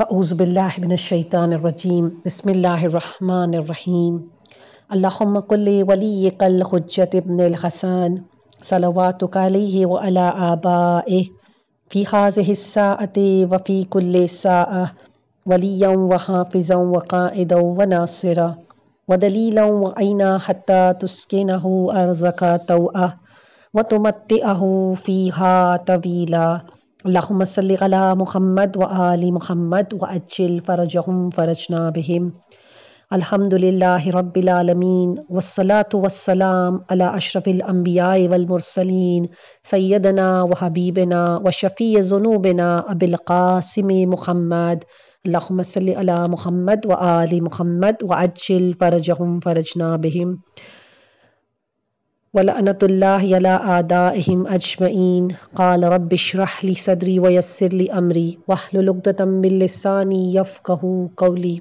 أعوذ بالله من الشيطان الرجيم بسم الله الرحمن الرحيم اللهم كل وليك الحجة ابن الحسن صلواتك عليه وعلى آبائه في هذه الساعة وفي كل ساعة وليا وحافظا وقائدا وناصرا ودليلا وعينا حتى تسكنه أرزك توأه وتمتئه فيها طويلا اللهم صل على محمد وآل محمد وأجل فرجهم فرجنا بهم الحمد لله رب العالمين والصلاة والسلام على أشرف الأنبياء والمرسلين سيدنا وحبيبنا وشفي ذنوبنا أبي القاسم محمد اللهم صل على محمد وآل محمد وأجل فرجهم فرجنا بهم वलानतल्ला आदाहिम Ajman काल रबशरहली सदरी वयसरली अमरी वाहलतमिलसानी यफ़ कहू कौली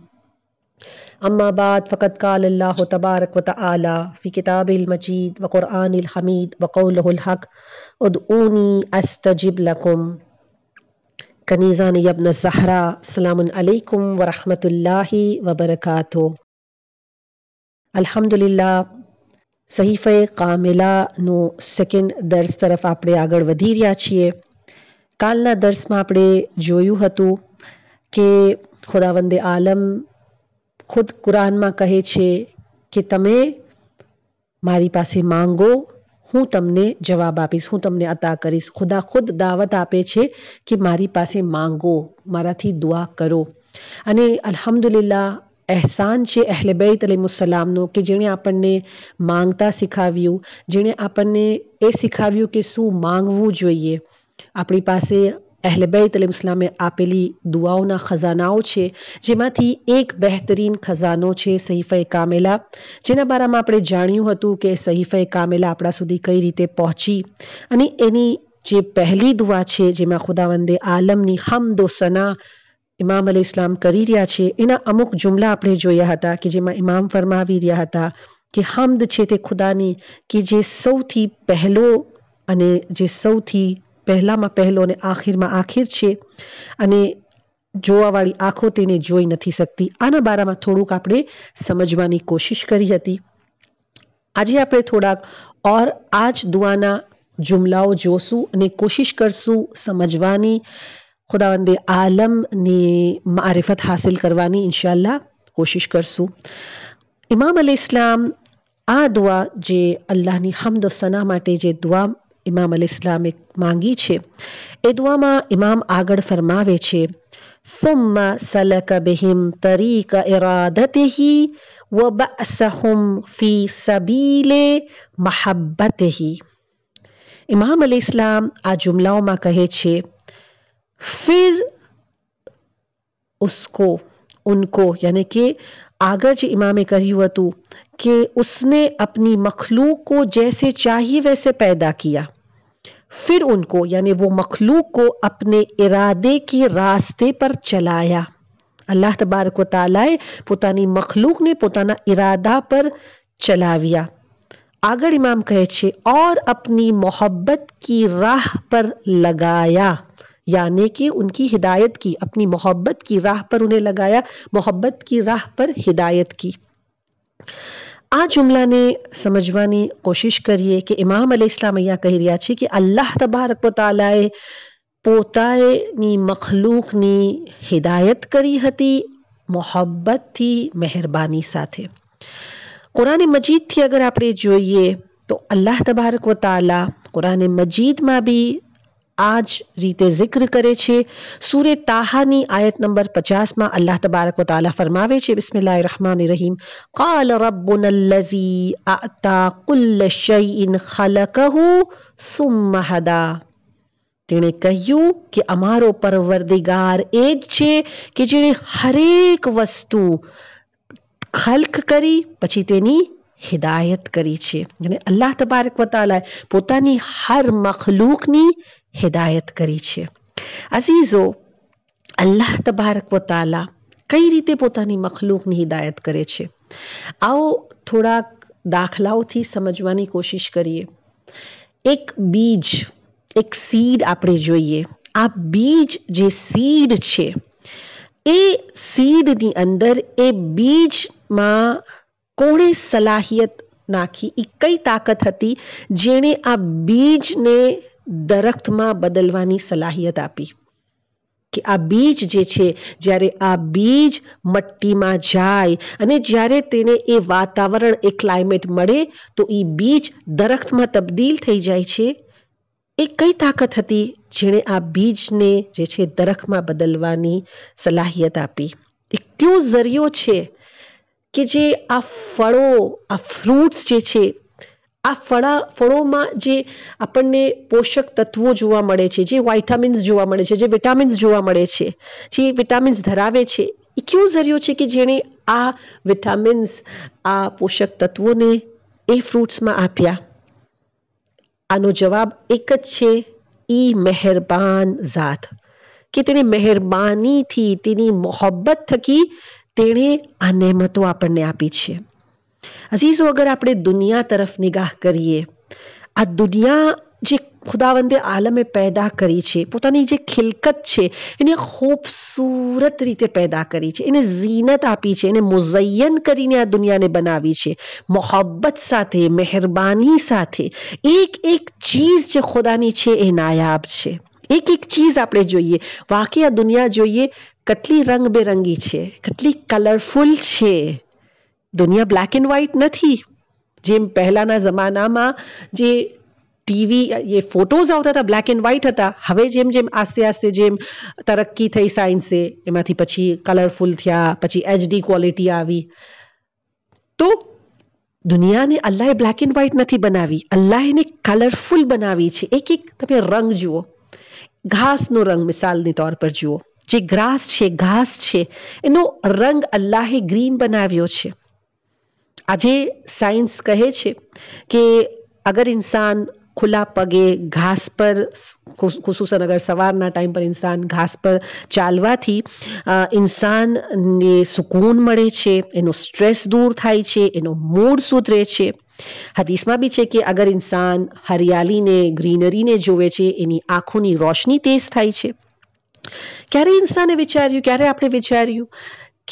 अम्माबाद फ़कत काल तबारक व ताली फ़ी किताबिलमजीद व क़ुरानहमीद वक़लहक उदऊनी अस्तजिब लकुम कनीज़ा यबन ज़हरा अलकुम वरहमल वबरक अलहमदिल्ला સહીફે કામેલાનો સેકન્ડ દર્સ તરફ આપણે આગળ વધી રહ્યા છીએ કાલના દર્સમાં આપણે જોયું હતું કે ખુદાવંદે આલમ ખુદ કુરાનમાં કહે છે કે તમે મારી પાસે માંગો હું તમને જવાબ આપીશ હું તમને અતા કરીશ ખુદા ખુદ દાવત આપે છે કે મારી પાસે માંગો મારાથી દુઆ કરો અને અલ્હમદુલિલ્લાહ અહેસાન છે અહેલ બૈત અલીમુસલામનો કે જેણે આપણને માંગતા શીખાવ્યું જેણે આપણને એ શીખાવ્યું કે શું માંગવું જોઈએ આપણી પાસે અહેલ બૈત અલીમુસલામે આપેલી દુઆઓના ખજાનાઓ છે જેમાંથી એક બહેતરીન ખજાનો છે સહીફે કામેલા જેના બારામાં આપણે જાણ્યું હતું કે સહીફે કામેલા આપણા સુધી કઈ રીતે પહોંચી અને એની જે પહેલી દુઆ છે જેમાં ખુદાવંદે આલમની હમદો સના ઇમામ અલી ઇસ્લામ કરી રહ્યા છે એના અમુક જુમલા આપણે જોયા હતા કે જેમાં ઇમામ ફરમાવી રહ્યા હતા કે હમદ છે તે ખુદાની કે જે સૌથી પહેલો અને જે સૌથી પહેલામાં પહેલો અને આખિરમાં આખિર છે અને જોવાવાળી આંખો તેને જોઈ નથી શકતી આના બારામાં થોડુંક આપણે સમજવાની કોશિશ કરી હતી આજે આપણે થોડાક ઓર આ જ દુઆના જુમલાઓ જોશું અને કોશિશ કરશું સમજવાની खुदावंद आलम ने मारफत हासिल करवानी इन कोशिश करसूं इमाम अल इस्लाम આ દુઆ જે અલ્લાહની હમદ સના માટે જે દુઆ ઇમામ અલ ઇસ્લામે માંગી છે એ દુઆમાં ઇમામ આગળ ફરમાવે છે ثم سلك بهم طريق إرادته وبأسهم في سبيل محبته ઇમામ અલ ઇસ્લામ આ જુમલાઓમાં કહે છે फिर उसको उनको यानी कि आगर जी इमाम करी हुआ तू कि उसने अपनी मखलूक को जैसे चाहिए वैसे पैदा किया फिर उनको यानी वो मखलूक को अपने इरादे के रास्ते पर चलाया अल्लाह तबारक तालाए मखलूक ने पुताना इरादा पर चलाविया आगर इमाम कहे छे और अपनी मोहब्बत की राह पर लगाया यानी कि उनकी हिदायत की अपनी मोहब्बत की राह पर उन्हें लगाया मोहब्बत की राह पर हिदायत की आ जुमला ने समझवानी कोशिश करिए कि इमाम अली इस्लाम अय्या कह रिया छे कि अल्लाह तबारक वताला पोताए नी मखलूक नी हिदायत करी हती मोहब्बत थी मेहरबानी साथ कुरान मजीद थी अगर आप जो ये तो अल्लाह तबारक वताला कुरान मजीद में भी આજ રીતે જિક્ર કરે છે સૂરે તાહાની આયત નંબર પચાસમાં અલ્લાહ તબારક વતાલા ફરમાવે છે બિસ્મિલ્લાહ રહમાન રહીમ કાલ રબ્બુન અલ્લઝી આતા કુલ્લ શૈઇન ખલકહુ સુમ્મ હદા તેણે કહ્યું કે અમારો પરવરદિગાર એ જ છે કે જેણે હરેક વસ્તુ ખલ્ક કરી પછી તેની હિદાયત કરી છે અને અલ્લાહ તબારક વતાલાએ પોતાની હર મખલૂકની હિદાયત કરી છે અઝીઝો અલ્લાહ તબારક વતાલા કઈ રીતે પોતાની મખલૂકની હિદાયત કરે છે આવો થોડાક દાખલાઓથી સમજવાની કોશિશ કરીએ એક બીજ એક સીડ આપણે જોઈએ આ બીજ જે સીડ છે એ સીડની અંદર એ બીજમાં કોણે સલાહિયત નાખી એ કઈ તાકાત હતી જેણે આ બીજને દરખ્તમાં બદલવાની સલાહિયત આપી કે આ બીજ જે છે જ્યારે આ બીજ મટ્ટીમાં જાય અને જ્યારે તેને એ વાતાવરણ એ ક્લાઇમેટ મળે તો એ બીજ દરખ્તમાં તબદીલ થઈ જાય છે એ કઈ તાકાત હતી જેણે આ બીજને જે છે દરખમાં બદલવાની સલાહિયત આપી એ કયો જરિયો છે કે જે આ ફળો આ ફ્રૂટ્સ જે છે આ ફળા ફળોમાં જે આપણને પોષક તત્વો જોવા મળે છે જે વાઇટામિન્સ જોવા મળે છે જે વિટામિન્સ જોવા મળે છે જે વિટામિન્સ ધરાવે છે એ કયો ઝરિયો છે કે જેણે આ વિટામિન્સ આ પોષક તત્વોને એ ફ્રૂટ્સમાં આપ્યા આનો જવાબ એક જ છે ઈ મહેરબાન ઝાત કે તેણે મહેરબાનીથી તેની મોહબ્બત થકી તેણે આ નહેમતો આપણને આપી છે અઝીઝો અગર આપણે દુનિયા તરફ નિગાહ કરીએ આ દુનિયા જે ખુદાવંદે આલમે પેદા કરી છે પોતાની જે ખિલકત છે એને ખૂબસૂરત રીતે પેદા કરી છે એને ઝીનત આપી છે એને મુઝયન કરીને આ દુનિયાને બનાવી છે મોહબ્બત સાથે મહેરબાની સાથે એક એક ચીજ જે ખુદાની છે એ નાયાબ છે એક એક ચીજ આપણે જોઈએ વાકઈ આ દુનિયા જોઈએ કેટલી રંગબેરંગી છે કેટલી કલરફુલ છે दुनिया ब्लैक एंड वाइट नहीं थी जेम पहलाना जमाना में जे टीवी ये फोटोज आ होता था ब्लैक एंड वाइट હતા હવે જેમ જેમ આસિયાસે જેમ तरक्की થઈ સાયન્સ સે એમાંથી પછી 컬러ફુલ થયા પછી HD ક્વોલિટી આવી તો દુનિયાને અલ્લાહે બ્લેક એન્ડ વ્હાઇટ નથી બનાવી અલ્લાહેને કલરફુલ બનાવી છે એક એક તમે રંગ જુઓ ઘાસનો રંગ مثالની तौर પર જુઓ જે ગ્રાસ છે ઘાસ છે એનો રંગ અલ્લાહે ગ્રીન બનાવ્યો છે આજે સાયન્સ કહે છે કે અગર ઇન્સાન ખુલ્લા પગે ઘાસ પર ખુસુસન અગર સવારના ટાઈમ પર ઇન્સાન ઘાસ પર ચાલવાથી ઇન્સાનને સુકૂન મળે છે એનો સ્ટ્રેસ દૂર થાય છે એનો મૂડ સુધરે છે હદીસમાં બી છે કે અગર ઇન્સાન હરિયાલીને ગ્રીનરીને જોવે છે એની આંખોની રોશની તેજ થાય છે ક્યારે ઇન્સાને વિચાર્યું ક્યારે આપણે વિચાર્યું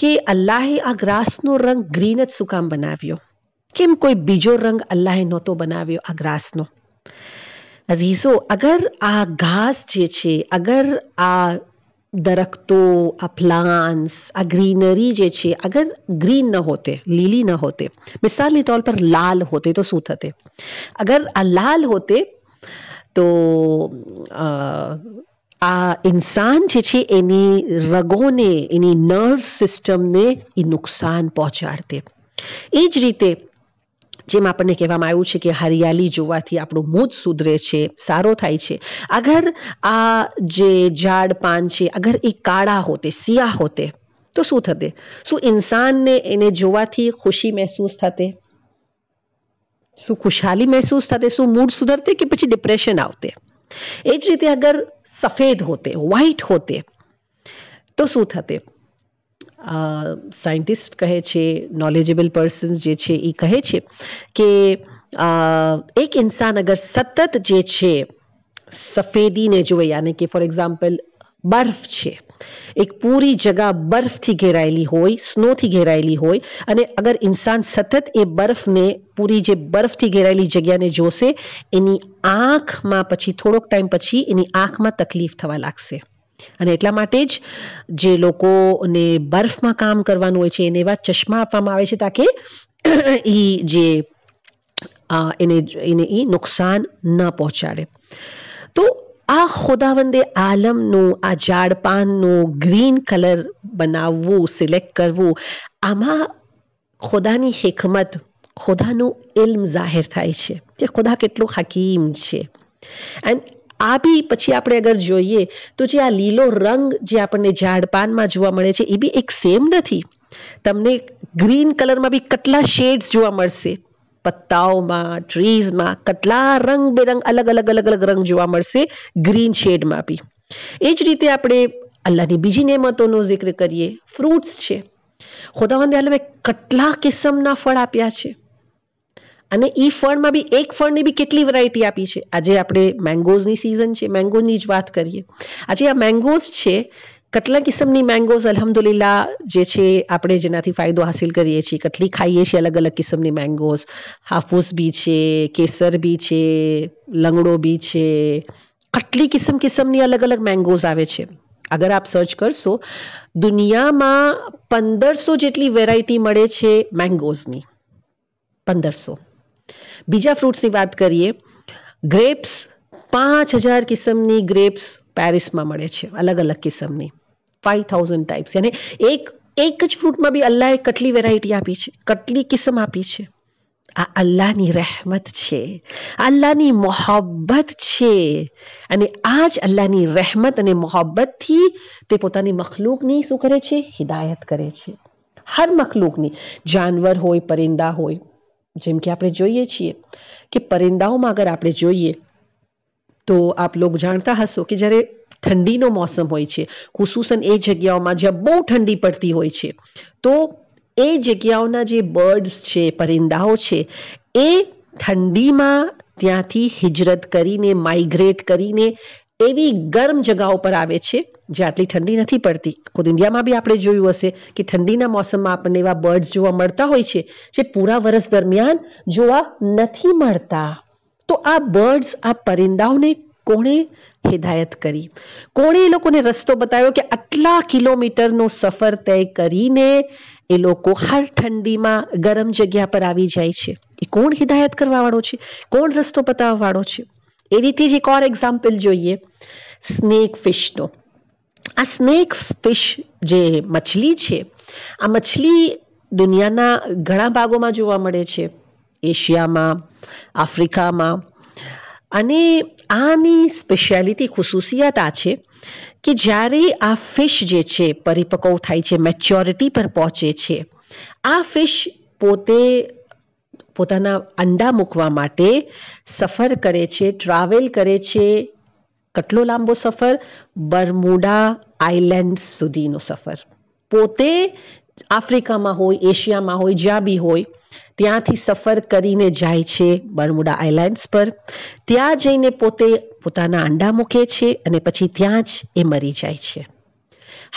કે અલ્લાહે આ ગ્રાસનો રંગ ગ્રીન જ શું કામ બનાવ્યો કેમ કોઈ બીજો રંગ અલ્લાહે નહોતો બનાવ્યો આ ગ્રાસનો અઝીઝો અગર આ ઘાસ જે છે અગર આ દરખ્તો આ પ્લાન્ટ્સ આ ગ્રીનરી જે છે અગર ગ્રીન ન હોતે લીલી ન હોતે મિસાલી तौर પર લાલ હોતે તો શું થતે અગર આ લાલ હોતે તો આ انسان છે એની રગોને એની નર્વ સિસ્ટમને એ નુકસાન પહોંચાડતે એ જ રીતે જેમ આપણે કહેવામાં આવ્યું છે કે હરિયાળી જોવાથી આપણો મૂડ સુધરે છે સારો થાય છે અગર આ જે ઝાડ પાન છે અગર એ કાડા હોતે સિયા હોતે તો સુ થત દે સુ انسانને એને જોવાથી ખુશી મેહસૂસ થતે સુ કુશાળી મેહસૂસ થતે સુ મૂડ સુધરતે કે પછી ડિપ્રેશન આવત એ જ રીતે અગર સફેદ હોતે વ્હાઈટ હોતે તો શું થતે સાયન્ટિસ્ટ કહે છે નોલેજેબલ પર્સન્સ જે છે એ કહે છે કે એક ઇન્સાન અગર સતત જે છે સફેદીને જોવે યાની કે ફોર એક્ઝામ્પલ બર્ફ છે એક પૂરી જગા બર્ફથી ઘેરાયેલી હોય સ્નોથી ઘેરાયેલી હોય અને અગર ઇન્સાન સતત એ બર્ફને પૂરી જે બર્ફથી ઘેરાયેલી જગ્યાને જોશે એની આંખમાં પછી થોડોક ટાઈમ પછી એની આંખમાં તકલીફ થવા લાગશે અને એટલા માટે જ જે લોકોને બર્ફમાં કામ કરવાનું હોય છે એને એવા ચશ્મા આપવામાં આવે છે તાકે એ જે એને એને એ નુકસાન ન પહોંચાડે તો આ ખુદાવંદે આલમનું આ ઝાડપાનનું ગ્રીન કલર બનાવવું સિલેક્ટ કરવું આમાં ખુદાની હિકમત ખુદાનું ઇલ્મ જાહેર થાય છે કે ખુદા કેટલું હકીમ છે એન્ડ આ બી પછી આપણે અગર જોઈએ તો જે આ લીલો રંગ જે આપણને ઝાડપાનમાં જોવા મળે છે એ બી એક સેમ નથી તમને ગ્રીન કલરમાં બી કેટલા શેડ્સ જોવા મળશે પત્તાઓમાં ટ્રીઝમાં કટલા રંગ બે રંગ અલગ અલગ અલગ અલગ રંગ જોમાર્સી ગ્રીન શેડમાં આવી એ જ રીતે આપણે અલ્લાહ ની બીજી નેમતોનો zikr કરીએ ફ્રુટ્સ છે ખુદાવાંદે આલે મે કટલા કિસમ ના ફળ આપ્યા છે અને ઈ ફળ માં ભી એક ફળ ની ભી કેટલી વેરાઈટી આપી છે આજે આપણે મેંગોઝ ની સીઝન છે મેંગો ની જ વાત કરીએ આજે આ મેંગોઝ છે કટલા કિસ્મની મેંગોઝ અલહમદુલ્લા જેચે આપણે જેનાથી ફાયદો حاصل કરીએ છીએ કટલી ખાઈએ છીએ અલગ અલગ કિસ્મની મેંગોઝ હાફૂસ બીચે કેસર બીચે લંગડો બીચે કટલી કિસ્મ કિસ્મની અલગ અલગ મેંગોઝ આવે છે અગર આપ સર્ચ કરશો દુનિયામાં 1500 જેટલી વેરાઇટી મળે છે મેંગોઝની 1500 બીજા ફ્રુટ્સની વાત કરીએ ગ્રેપ્સ 5000 किस्मनी ग्रेप्स पेरिस માં મળે છે અલગ અલગ किस्मની 5000 टाइप्स એટલે એક એક જ ફ્રૂટ માં ભી અલ્લા એક કટલી વેરાઇટી આપી છે કટલી किस्म આપી છે આ અલ્લા ની رحمت છે અલ્લા ની mohabbat છે અને આજ અલ્લા ની رحمت અને mohabbat થી તે પોતાની مخلوક ને સુ કરે છે હિદાયત કરે છે દરેક مخلوક ની જાનવર હોય પંઈંડા હોય જેમ કે આપણે જોઈએ છીએ કે પંઈંડાઓમાં આપણે જોઈએ તો આપ લોકો જાણતા હસો કે જ્યારે ઠંડી નો મોસમ હોય છે ખાસ કરીને એ જગ્યાઓમાં જ્યાં બહુ ઠંડી પડતી હોય છે તો એ જગ્યાઓના જે બર્ડ્સ છે પંઈંડાઓ છે એ ઠંડી માં ત્યાંથી હિજ્રત કરીને માઈગ્રેટ કરીને એવી ગરમ જગ્યાઓ પર આવે છે જ્યાં આટલી ઠંડી નથી પડતી કોડિન્ડિયા માં ભી આપણે જોયું હશે કે ઠંડી ના મોસમ માં આપણે એવા બર્ડ્સ જોવા મળતા હોય છે જે પૂરા વર્ષ દરમિયાન જોવા નથી મળતા તો આ બર્ડ્સ આ પરિંદાઓને કોણે હિદાયત કરી કોણે એ લોકોને રસ્તો બતાવ્યો કે આટલા કિલોમીટરનો સફર તય કરીને એ લોકો હર ઠંડીમાં ગરમ જગ્યા પર આવી જાય છે એ કોણ હિદાયત કરવાવાળો છે કોણ રસ્તો બતાવવાવાળો છે એ રીતે જ એક ઓર એક્ઝામ્પલ જોઈએ સ્નેક ફિશનો આ સ્નેક ફિશ જે મછલી છે આ મછલી દુનિયાના ઘણા ભાગોમાં જોવા મળે છે એશિયામાં આફ્રિકામાં અને આની સ્પેશિયાલિટી ખુશૂસિયાત આ છે કે જ્યારે આ ફિશ જે છે પરિપક્વ થાય છે મેચ્યોરિટી પર પહોંચે છે આ ફિશ પોતે પોતાના અંડા મૂકવા માટે સફર કરે છે ટ્રાવેલ કરે છે કેટલો લાંબો સફર બર્મુડા આઇલેન્ડ સુધીનો સફર પોતે આફ્રિકામાં હોય એશિયામાં હોય જ્યાં બી હોય ત્યાંથી સફર કરીને જાય છે બર્મુડા આઇલેન્ડ્સ પર ત્યાં જઈને પોતે પોતાના અંડા મૂકે છે અને પછી ત્યાં જ એ મરી જાય છે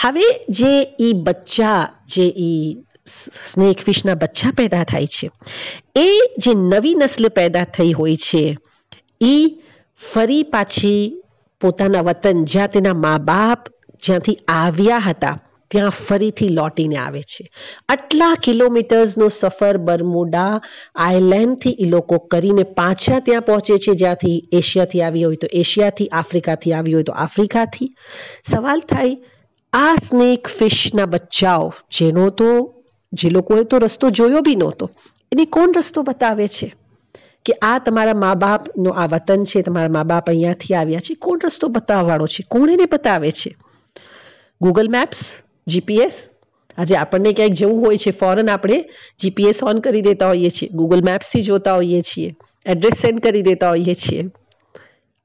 હવે જે એ બચ્ચા જે એ સ્નેક ફિશના બચ્ચા પેદા થાય છે એ જે નવી નસ્લ પેદા થઈ હોય છે એ ફરી પાછી પોતાના વતન જ્યાં તેના મા બાપ જ્યાંથી આવ્યા હતા ત્યાં ફરીથી લોટીને આવે છે આટલા કિલોમીટર્સનો સફર બરમુડા આયર્લેન્ડથી એ લોકો કરીને પાછા ત્યાં પહોંચે છે જ્યાંથી એશિયાથી આવી હોય તો એશિયાથી આફ્રિકાથી આવી હોય તો આફ્રિકાથી સવાલ થાય આ સ્નેક ફિશના બચ્ચાઓ જેનો તો જે લોકોએ તો રસ્તો જોયો બી નહોતો એને કોણ રસ્તો બતાવે છે કે આ તમારા મા બાપનું આ વતન છે તમારા મા બાપ અહીંયાથી આવ્યા છે કોણ રસ્તો બતાવવાનો છે કોણ એને બતાવે છે ગૂગલ મેપ્સ જીપીએસ આજે આપણને ક્યાંક જવું હોય છે ફોરન આપણે જીપીએસ ઓન કરી દેતા હોઈએ છીએ ગૂગલ મેપ્સથી જોતા હોઈએ છીએ એડ્રેસ સેન્ડ કરી દેતા હોઈએ છીએ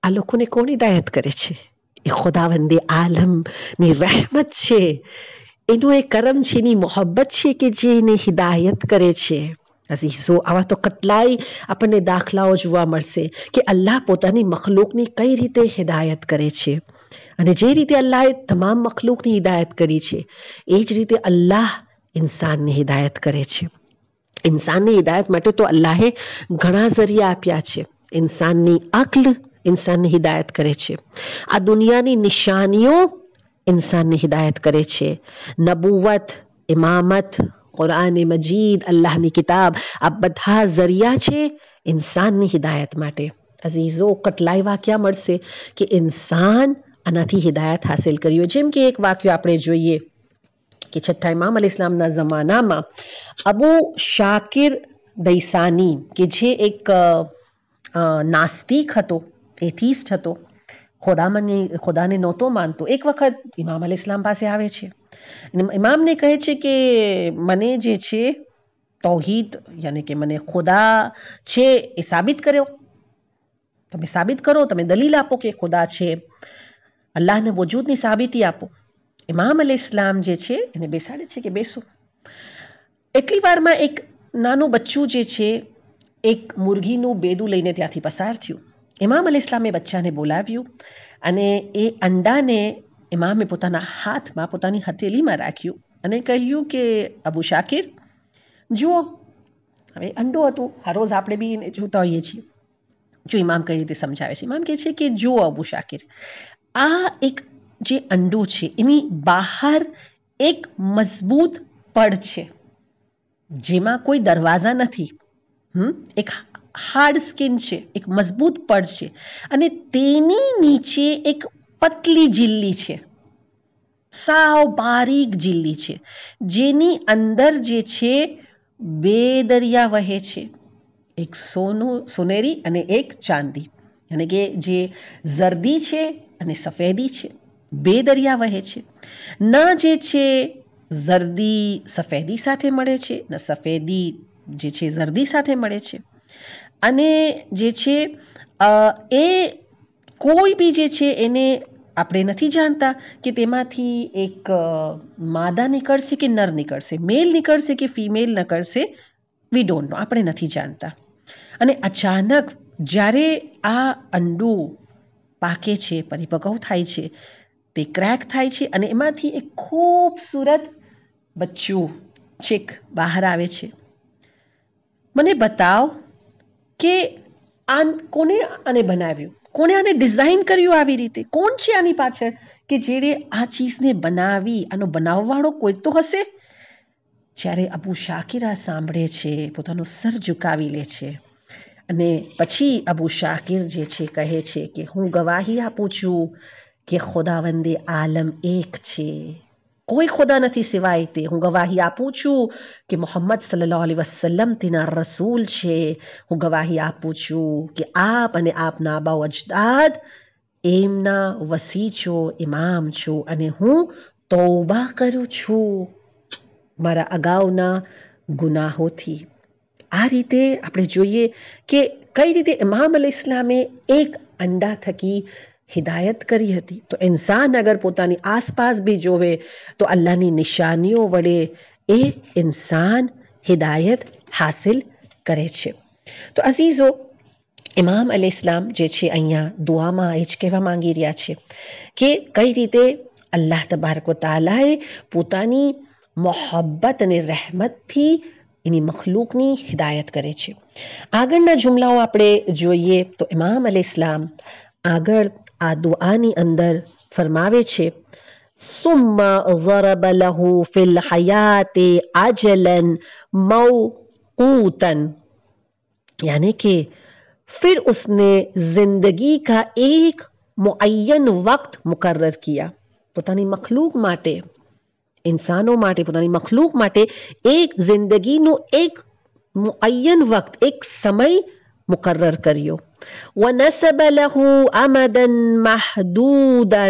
આ લોકોને કોણ હિદાયત કરે છે એ ખુદાવંદે આલમની રહેમત છે એનો એ કરમ છે એની મોહબ્બત છે કે જે એને હિદાયત કરે છે અઝીઝો આવા તો કેટલાય આપણને દાખલાઓ જોવા મળશે કે અલ્લાહ પોતાની મખલૂકની કઈ રીતે હિદાયત કરે છે અને જે રીતે અલ્લાહ તમામ مخلوقની હિદાયત કરી છે એ જ રીતે અલ્લાહ انسانને હિદાયત કરે છે انسانને હિદાયત માટે તો અલ્લાહે ઘણા зરિયા આપ્યા છે انسانની અક્લ انسانને હિદાયત કરે છે આ દુનિયાની નિશાનીઓ انسانને હિદાયત કરે છે નબુવત ઇમામત કુરાન મજીદ અલ્લાહની કિતાબ આ બધા зરિયા છે انسانને હિદાયત માટે અજી જો કટલાઈવા કે મર્સે કે انسان અનાથી હિદાયત حاصل કર્યો જેમ કે એક વાક્ય આપણે જોઈએ કે છઠ્ઠા ઇમામ અલી ઇસ્લામના જમાનામાં અબુ શાકર દૈસાનિ કે જે એક નાસ્તીક હતો Atheist હતો ખુદા મન એ ખુદાને નોતો મન તો એક વખત ઇમામ અલી ઇસ્લામ પાસે આવે છે ઇમામને કહે છે કે મને જે છે તવહીદ એટલે કે મને ખુદા છે સાબિત કરો તમે સાબિત કરો તમે દલીલ આપો કે ખુદા છે અલ્લાહ ને વजूद ની સાબિતી આપો ઇમામ અલેસ્લામ જે છે એને બેસાડે છે કે બેસુ એટલી વાર માં એક નાનું બચ્ચું જે છે એક મરઘી નું બેદુ લઈને ત્યાં થી પસાર થયું ઇમામ અલેસ્લામે બચ્ચા ને બોલાવ્યું અને એં અંડા ને ઇમામે પોતાના હાથ માં પોતાની હથેળી માં રાખ્યું અને કહીયું કે અબુશakir જો હવે અંડો હતું હરોજ આપણે બી એને જોતા હઈએ છીએ તો ઇમામ કઈ રીતે સમજાવે છે ઇમામ કહે છે કે જો અબુશakir ఆ ఇక్ जे अंडू छे एनी બહાર એક મજબૂત પડ છે જેમાં કોઈ દરવાજા નથી હ એક હાર્ડ સ્કિન છે એક મજબૂત પડ છે અને તેની નીચે એક પાતળી જિલ્લી છે સાવ બારીક જિલ્લી છે જેની અંદર જે છે બે دریا વહે છે એક સોનેરી અને એક ચાંદી એટલે કે જે જરદી છે અને સફેદી છે બે દરિયા વહે છે ન જે છે ઝરદી સફેદી સાથે મળે છે ન સફેદી જે છે જર્દી સાથે મળે છે અને જે છે એ કોઈ બી જે છે એને આપણે નથી જાણતા કે તેમાંથી એક માદા નીકળશે કે નર નીકળશે મેલ નીકળશે કે ફિમેલ નીકળશે વી ડોન્ટ નો આપણે નથી જાણતા અને અચાનક જ્યારે આ અંડું પાકે છે પરિપક્વ થાય છે તે ક્રેક થાય છે અને એમાંથી એક ખૂબસૂરત બચ્ચું ચીક બહાર આવે છે મને બતાવ કે આ કોને આને બનાવ્યું કોણે આને ડિઝાઇન કર્યું આવી રીતે કોણ છે આની પાછળ કે જેણે આ ચીઝને બનાવી આનો બનાવવાળો કોઈ તો હશે જ્યારે અબુ શાકિરા સાંભળે છે પોતાનો સર ઝુકાવી લે છે અને પછી અબુ શાકિર જે છે કહે છે કે હું ગવાહી આપું છું કે ખુદાવંદે આલમ એક છે કોઈ ખુદા નથી સિવાય તે હું ગવાહી આપું છું કે મોહમ્મદ સલ્લા અલી વસલમ તેના રસૂલ છે હું ગવાહી આપું છું કે આપ અને આપના આબાઓ અજદાદ એમના વસી છો ઇમામ છો અને હું તોબા કરું છું મારા અગાઉના ગુનાહોથી આ રીતે આપણે જોઈએ કે કઈ રીતે મહામમલ ઇસ્લામે એક અંડાથી હિદાયત કરી હતી તો انسان अगर પોતાની આસપાસ બી જોવે તો અલ્લાહ ની નિશાનિઓ વડે એક انسان હિદાયત حاصل કરે છે તો અસીજો ઇмам અલેસ્લામ જે છે અયા દુઆ માં એજ કેવા માંગી રહ્યા છે કે કઈ રીતે અલ્લાહ તબારક વ તલાહ ની પોતાની محبت ને રહેમત થી ઇનિ મખ્લૂક ને હિદાયત કરે છે આગળના જમલાઓ આપણે જોઈએ તો ઇમામ અલે ສ લામ આગળ આ દુઆ ની અંદર ફરમાવે છે સુમમા ઝરબ લહુ ફિલ હયાતે અજલા મૌકુતાન એટલે કે ફિર ઉસને જિંદગી કા એક મુઅયન વક્ત મુકરર કિયા પોતાની મખ્લૂક માટે इंसानों माटे पुतानी मखलूक माटे एक जिंदगी नो एक मुअय्यन वक्त एक समय मुकर्रर करियो ونسب له امدا محدودا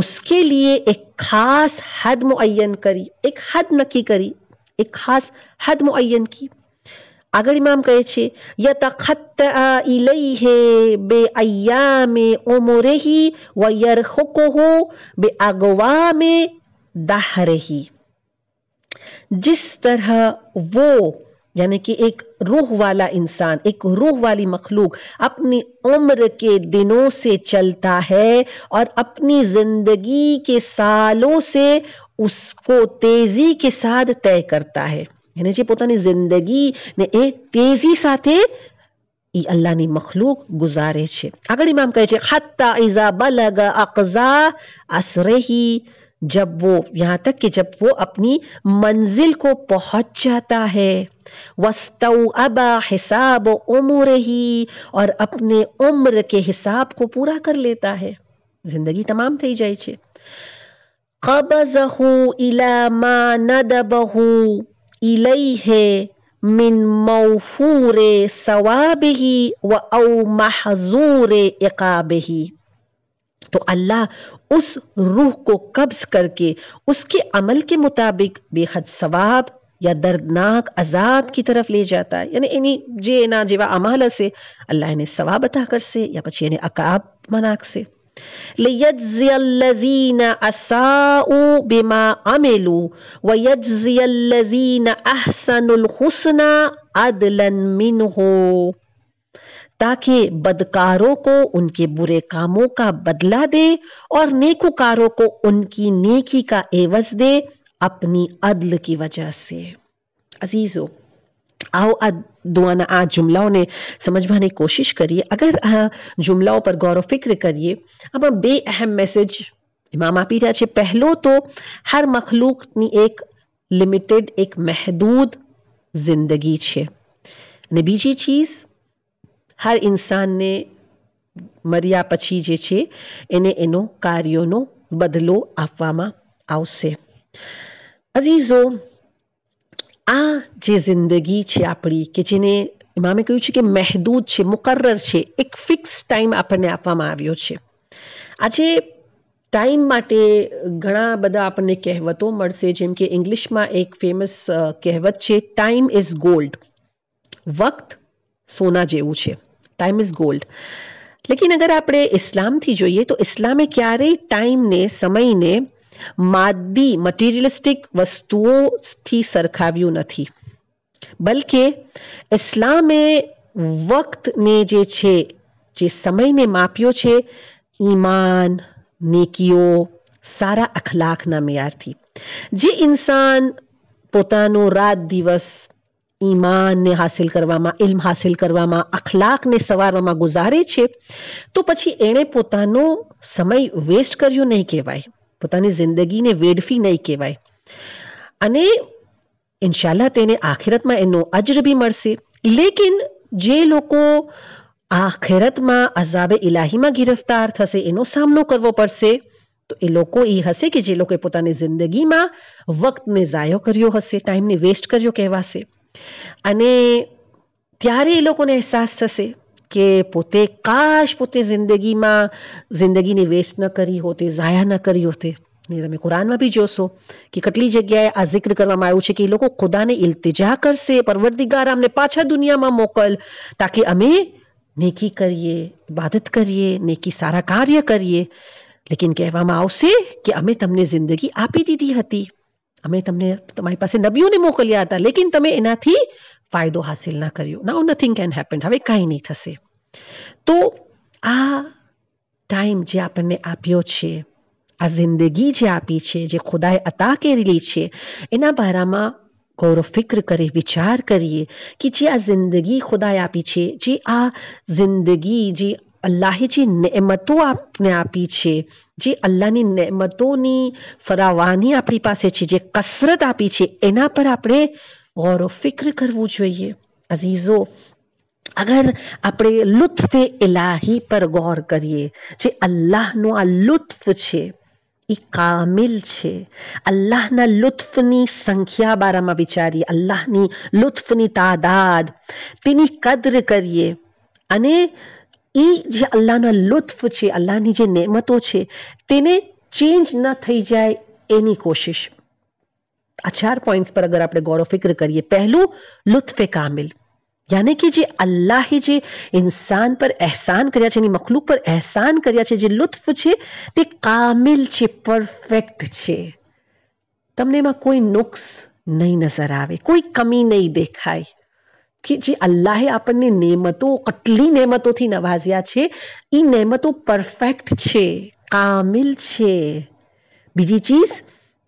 उसके लिए एक खास हद मुअय्यन करी एक हद नकी करी एक खास हद मुअय्यन की अगर इमाम कहे छे यतखत्ता इलैह बे अय्याम उमरही व दाहरही जिस तरह वो यानी कि एक रूह वाला इंसान एक रूह वाली मखलूक अपनी उम्र के दिनों से चलता है और अपनी जिंदगी के सालों से उसको तेजी के साथ तय કરતા હે એને જે પોતાની जिंदगी ने एक तेजी साथ ઈ मखलूक गुजारे ગુજારે છે આગળ ઇમામ કહે हत्ता इजा बलग अकजा असरे ही जब वो यहाँ तक कि जब वो अपनी मंजिल को पहुंच जाता है वस्तव अबा हिसाब उम्र ही और अपने उम्र के हिसाब को पूरा कर लेता है जिंदगी तमाम થઈ જાય છે कबजहू इला मा नदबहू इलैहे सवाब ही व औ महजूर محظور ही तो अल्लाह उस रूह को कब्ज करके उसके अमल के मुताबिक बेहद सवाब या दर्दनाक अजाब की तरफ ले जाता है यानी इन्हीं जे ना जेवा अमाल से अल्लाह ने सवाब अता कर से या पची ने अकाब मनाक से ليجزي الذين أساءوا بما عملوا ويجزي الذين أحسنوا الحسنى عدلا منه ताकि बदकारों को उनके बुरे कामों का बदला दे और नेकुकारों को उनकी नेकी का एवज दे अपनी अदल की वजह से अजीजो आओ दुआना आज जुमलाओं ने समझवाने की कोशिश करिए अगर जुमलाओं पर गौर फिक्र करिए अब बेअहम मैसेज इमाम आपी जाचे पहलो तो हर मखलूक एक लिमिटेड एक महदूद जिंदगी छे છે चीज़ હર ઇન્સાનને મર્યા પછી જે છે એને એનો કાર્યોનો બદલો આપવામાં આવશે અઝીઝો આ જે જિંદગી છે આપણી કે જેને ઇમામે કહ્યું છે કે મહેદૂદ છે મુકર્રર છે એક ફિક્સ ટાઈમ આપણને આપવામાં આવ્યો છે આજે ટાઈમ માટે ઘણા બધા આપણને કહેવતો મળશે જેમ કે ઇંગ્લિશમાં એક ફેમસ કહેવત છે ટાઈમ ઇઝ ગોલ્ડ વખત સોના જેવું છે ટાઈમ ઇઝ ગોલ્ડ લેકિન અગર આપણે ઇસ્લામથી જોઈએ તો ઇસ્લામે ક્યારેય ટાઈમને સમયને માદી મટીરિયલિસ્ટિક વસ્તુઓથી સરખાવ્યું નથી બલકે ઇસ્લામે વક્તને જે છે જે સમયને માપ્યો છે ઈમાન નેકીઓ સારા અખલાકના મેયારથી જે ઇન્સાન પોતાનો રાત દિવસ ઈમાનને હાસિલ કરવામાં ઇલ્મ હાસિલ કરવામાં અખલાકને સવારવામાં ગુજારે છે તો પછી એણે પોતાનો સમય વેસ્ટ કર્યો નહીં કહેવાય પોતાની જિંદગીને વેડફી નહીં કહેવાય અને ઇન્શાલ્લાહ તેને આખિરતમાં એનો અજર બી મળશે લેકિન જે લોકો આખેરતમાં અઝાબે ઇલાહીમાં ગિરફ્તાર થશે એનો સામનો કરવો પડશે તો એ લોકો એ હશે કે જે લોકોએ પોતાની જિંદગીમાં વક્તને ઝાયો કર્યો હશે ટાઈમને વેસ્ટ કર્યો કહેવાશે અને ત્યારે એ લોકોને એહसास થશે કે પોતે કાશ પોતે જિંદગીમાં જિંદગી નિવેષ ન કરી હોતે, ઝાયા ન કરી હોતે. ને તમે કુરાનમાં ભી જોસો કે કેટલી જગ્યાએ આ ذکر કરવામાં આવ્યો છે કે લોકો ખુદાને ઇલ્તેજા કરસે પરવર્દીગાર અમને પાછ આ દુનિયામાં મોકલ તાકી અમે નેકી કરીએ, ઇબાદત કરીએ, નેકી સારા કાર્ય કરીએ. લેકિન કેવમ આવસે કે અમે તમને જિંદગી આપી દીધી હતી. અમે તમને તમારી પાસે નબિયુને મોકલિયા હતા લેકિન તમે ઇનાથી ફાયદો حاصل ન કર્યો નો નોથિંગ કેન હેપન હવે काही ન થસે તો આ ટાઈમ જે આપને આપ્યો છે આ જિંદગી જે આપી છે જે ખુદાએ અતા કે રીલી છે ઇના બારામાં ગંભીર ફિકર કરે વિચાર करिए કે ચી આ જિંદગી ખુદાએ આપી છે ચી આ જિંદગી જે અલ્લાહે જે નહેમતો આપને આપી છે જે અલ્લાહની નહેમતોની ફરાવાની આપણી પાસે છે જે કસરત આપી છે એના પર આપણે ગૌર ફિક્ર કરવું જોઈએ અઝીઝો અગર આપણે લુત્ફે ઇલાહી પર ગૌર કરીએ જે અલ્લાહનો આ લુત્ફ છે એ કામિલ છે અલ્લાહના લુત્ફની સંખ્યા બારામાં વિચારીએ અલ્લાહની લુત્ફની તાદાદ તેની કદર કરીએ અને એ જે અલ્લાહના લુત્ફ છે અલ્લાહની જે નિયમતો છે તેને ચેન્જ ન થઈ જાય એની કોશિશ આ ચાર પોઈન્ટ્સ પર અગર આપણે ગૌરવ ફિક્ર કરીએ પહેલું લુત્ફે કામિલ યાને કે જે અલ્લાહે જે ઇન્સાન પર અહેસાન કર્યા છે એની મખલુક પર અહેસાન કર્યા છે જે લુત્ફ છે તે કામિલ છે પરફેક્ટ છે તમને એમાં કોઈ નુક્સ નહીં નજર આવે કોઈ કમી નહીં દેખાય કે જી અલ્લાહ એ આપને નેમતો કેટલી નેમતો થી નવાજ્યા છે ઈ નેમતો પરફેક્ટ છે કામિલ છે બીજી ચીઝ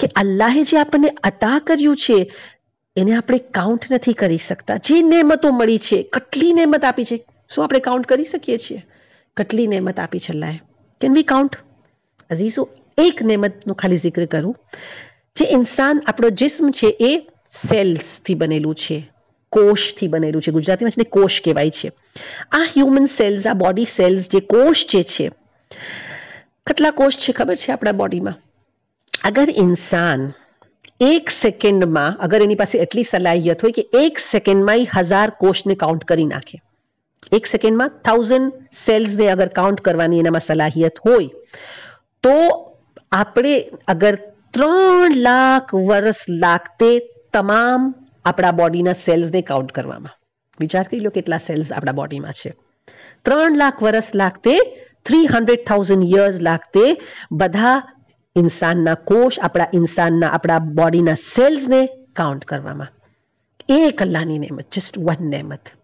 કે અલ્લાહ એ જે આપને અતા કર્યું છે એને આપણે કાઉન્ટ નથી કરી શકતા જે નેમતો મળી છે કેટલી નેમત આપી છે શું આપણે કાઉન્ટ કરી સકીએ છીએ કેટલી નેમત આપી છે લાય કેન વી કાઉન્ટ अजीસુ એક નેમત નો ખાલી zikr કરું જે انسان આપણો જિસમ છે એ સેલ્સ થી બનેલું છે કોષથી બનેલું છે ગુજરાતીમાં છે ને કોષ કહેવાય છે આ હ્યુમન સેલ્સ આ બોડી સેલ્સ જે કોષ જે છે કેટલા કોષ છે ખબર છે આપણા બોડીમાં અગર ઇન્સાન એક સેકન્ડમાં અગર એની પાસે એટલી સલાહિયત હોય કે એક સેકન્ડમાં એ હજાર કોષને કાઉન્ટ કરી નાખે એક સેકન્ડમાં થાઉઝન્ડ સેલ્સને અગર કાઉન્ટ કરવાની એનામાં સલાહિયત હોય તો આપણે અગર ત્રણ લાખ વર્ષ લાગતે તમામ આપણા બોડીના સેલ્સને કાઉન્ટ કરવામાં વિચાર કરી લો કેટલા સેલ્સ આપણા બોડીમાં છે ત્રણ લાખ વર્ષ લાગતે થ્રી હંડ્રેડ થાઉઝન્ડ યર્સ લાગતે બધા ઇન્સાનના કોષ આપણા ઇન્સાનના આપણા બોડીના સેલ્સને કાઉન્ટ કરવામાં એક અલ્લાહની નેમત જસ્ટ વન નેમત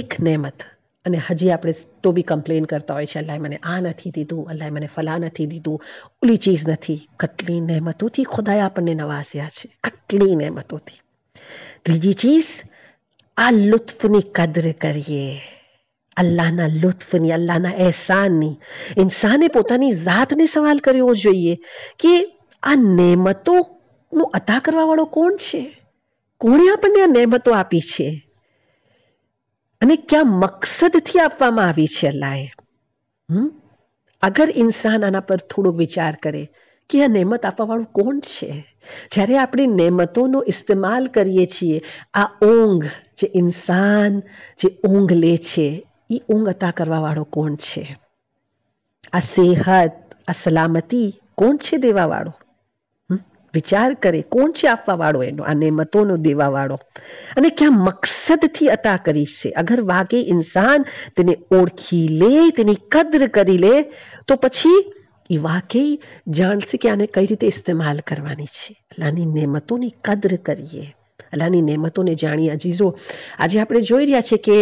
એક નેમત અને હજી આપણે તો બી કમ્પ્લેઇન કરતા હોય છે અલ્લાહ મેને આ નથી દીધું અલ્લાહ મેને ફલા નથી દીધું ઉલી ચીઝ નથી કટલી નેહમત હતી ખુદાયા અપને નવાસિયા છે કટલી નેહમત હતી ત્રીજી ચીઝ આ લુતફની કદર करिए અલ્લાહના લુતફની અલ્લાહના એહસાનની ઇન્સાન એ પોતાની જાત ને સવાલ કરવો જોઈએ કે આ નેમતો નું અطاء કરવા વાળો કોણ છે કોણે આપણે નેમતો આપી છે અને ક્યા મકસદ થી આપવા માં આવી છે લાય હમ અગર ઇન્સાન આના પર થોડો વિચાર કરે કે આ નેમત આપવા વાળો કોણ છે જ્યારે આપણે નેમતો નો ઇસ્તેમાલ કરીએ છીએ આ ઉંગ જે ઇન્સાન જે ઉંગલે છે ઈ ઉંગા તા કરવા વાળો કોણ છે આ sehat સલામતી કોણ છે દેવા વાળો વિચાર કરે કોણ છે આપવા વાળો એનો આ નેમતોનો વાળો અને ક્યાં મકસદથી અતા કરી છે અગર વાગે ઇન્સાન તેને ઓળખી લે તેની કદર કરી લે તો પછી એ વાકેય જાણશે કે આને કઈ રીતે ઇસ્તેમાલ કરવાની છે અલ્લાહની નેમતોની કદર કરીએ અલ્લાહની નહેમતોને જાણી અજીઝો આજે આપણે જોઈ રહ્યા છે કે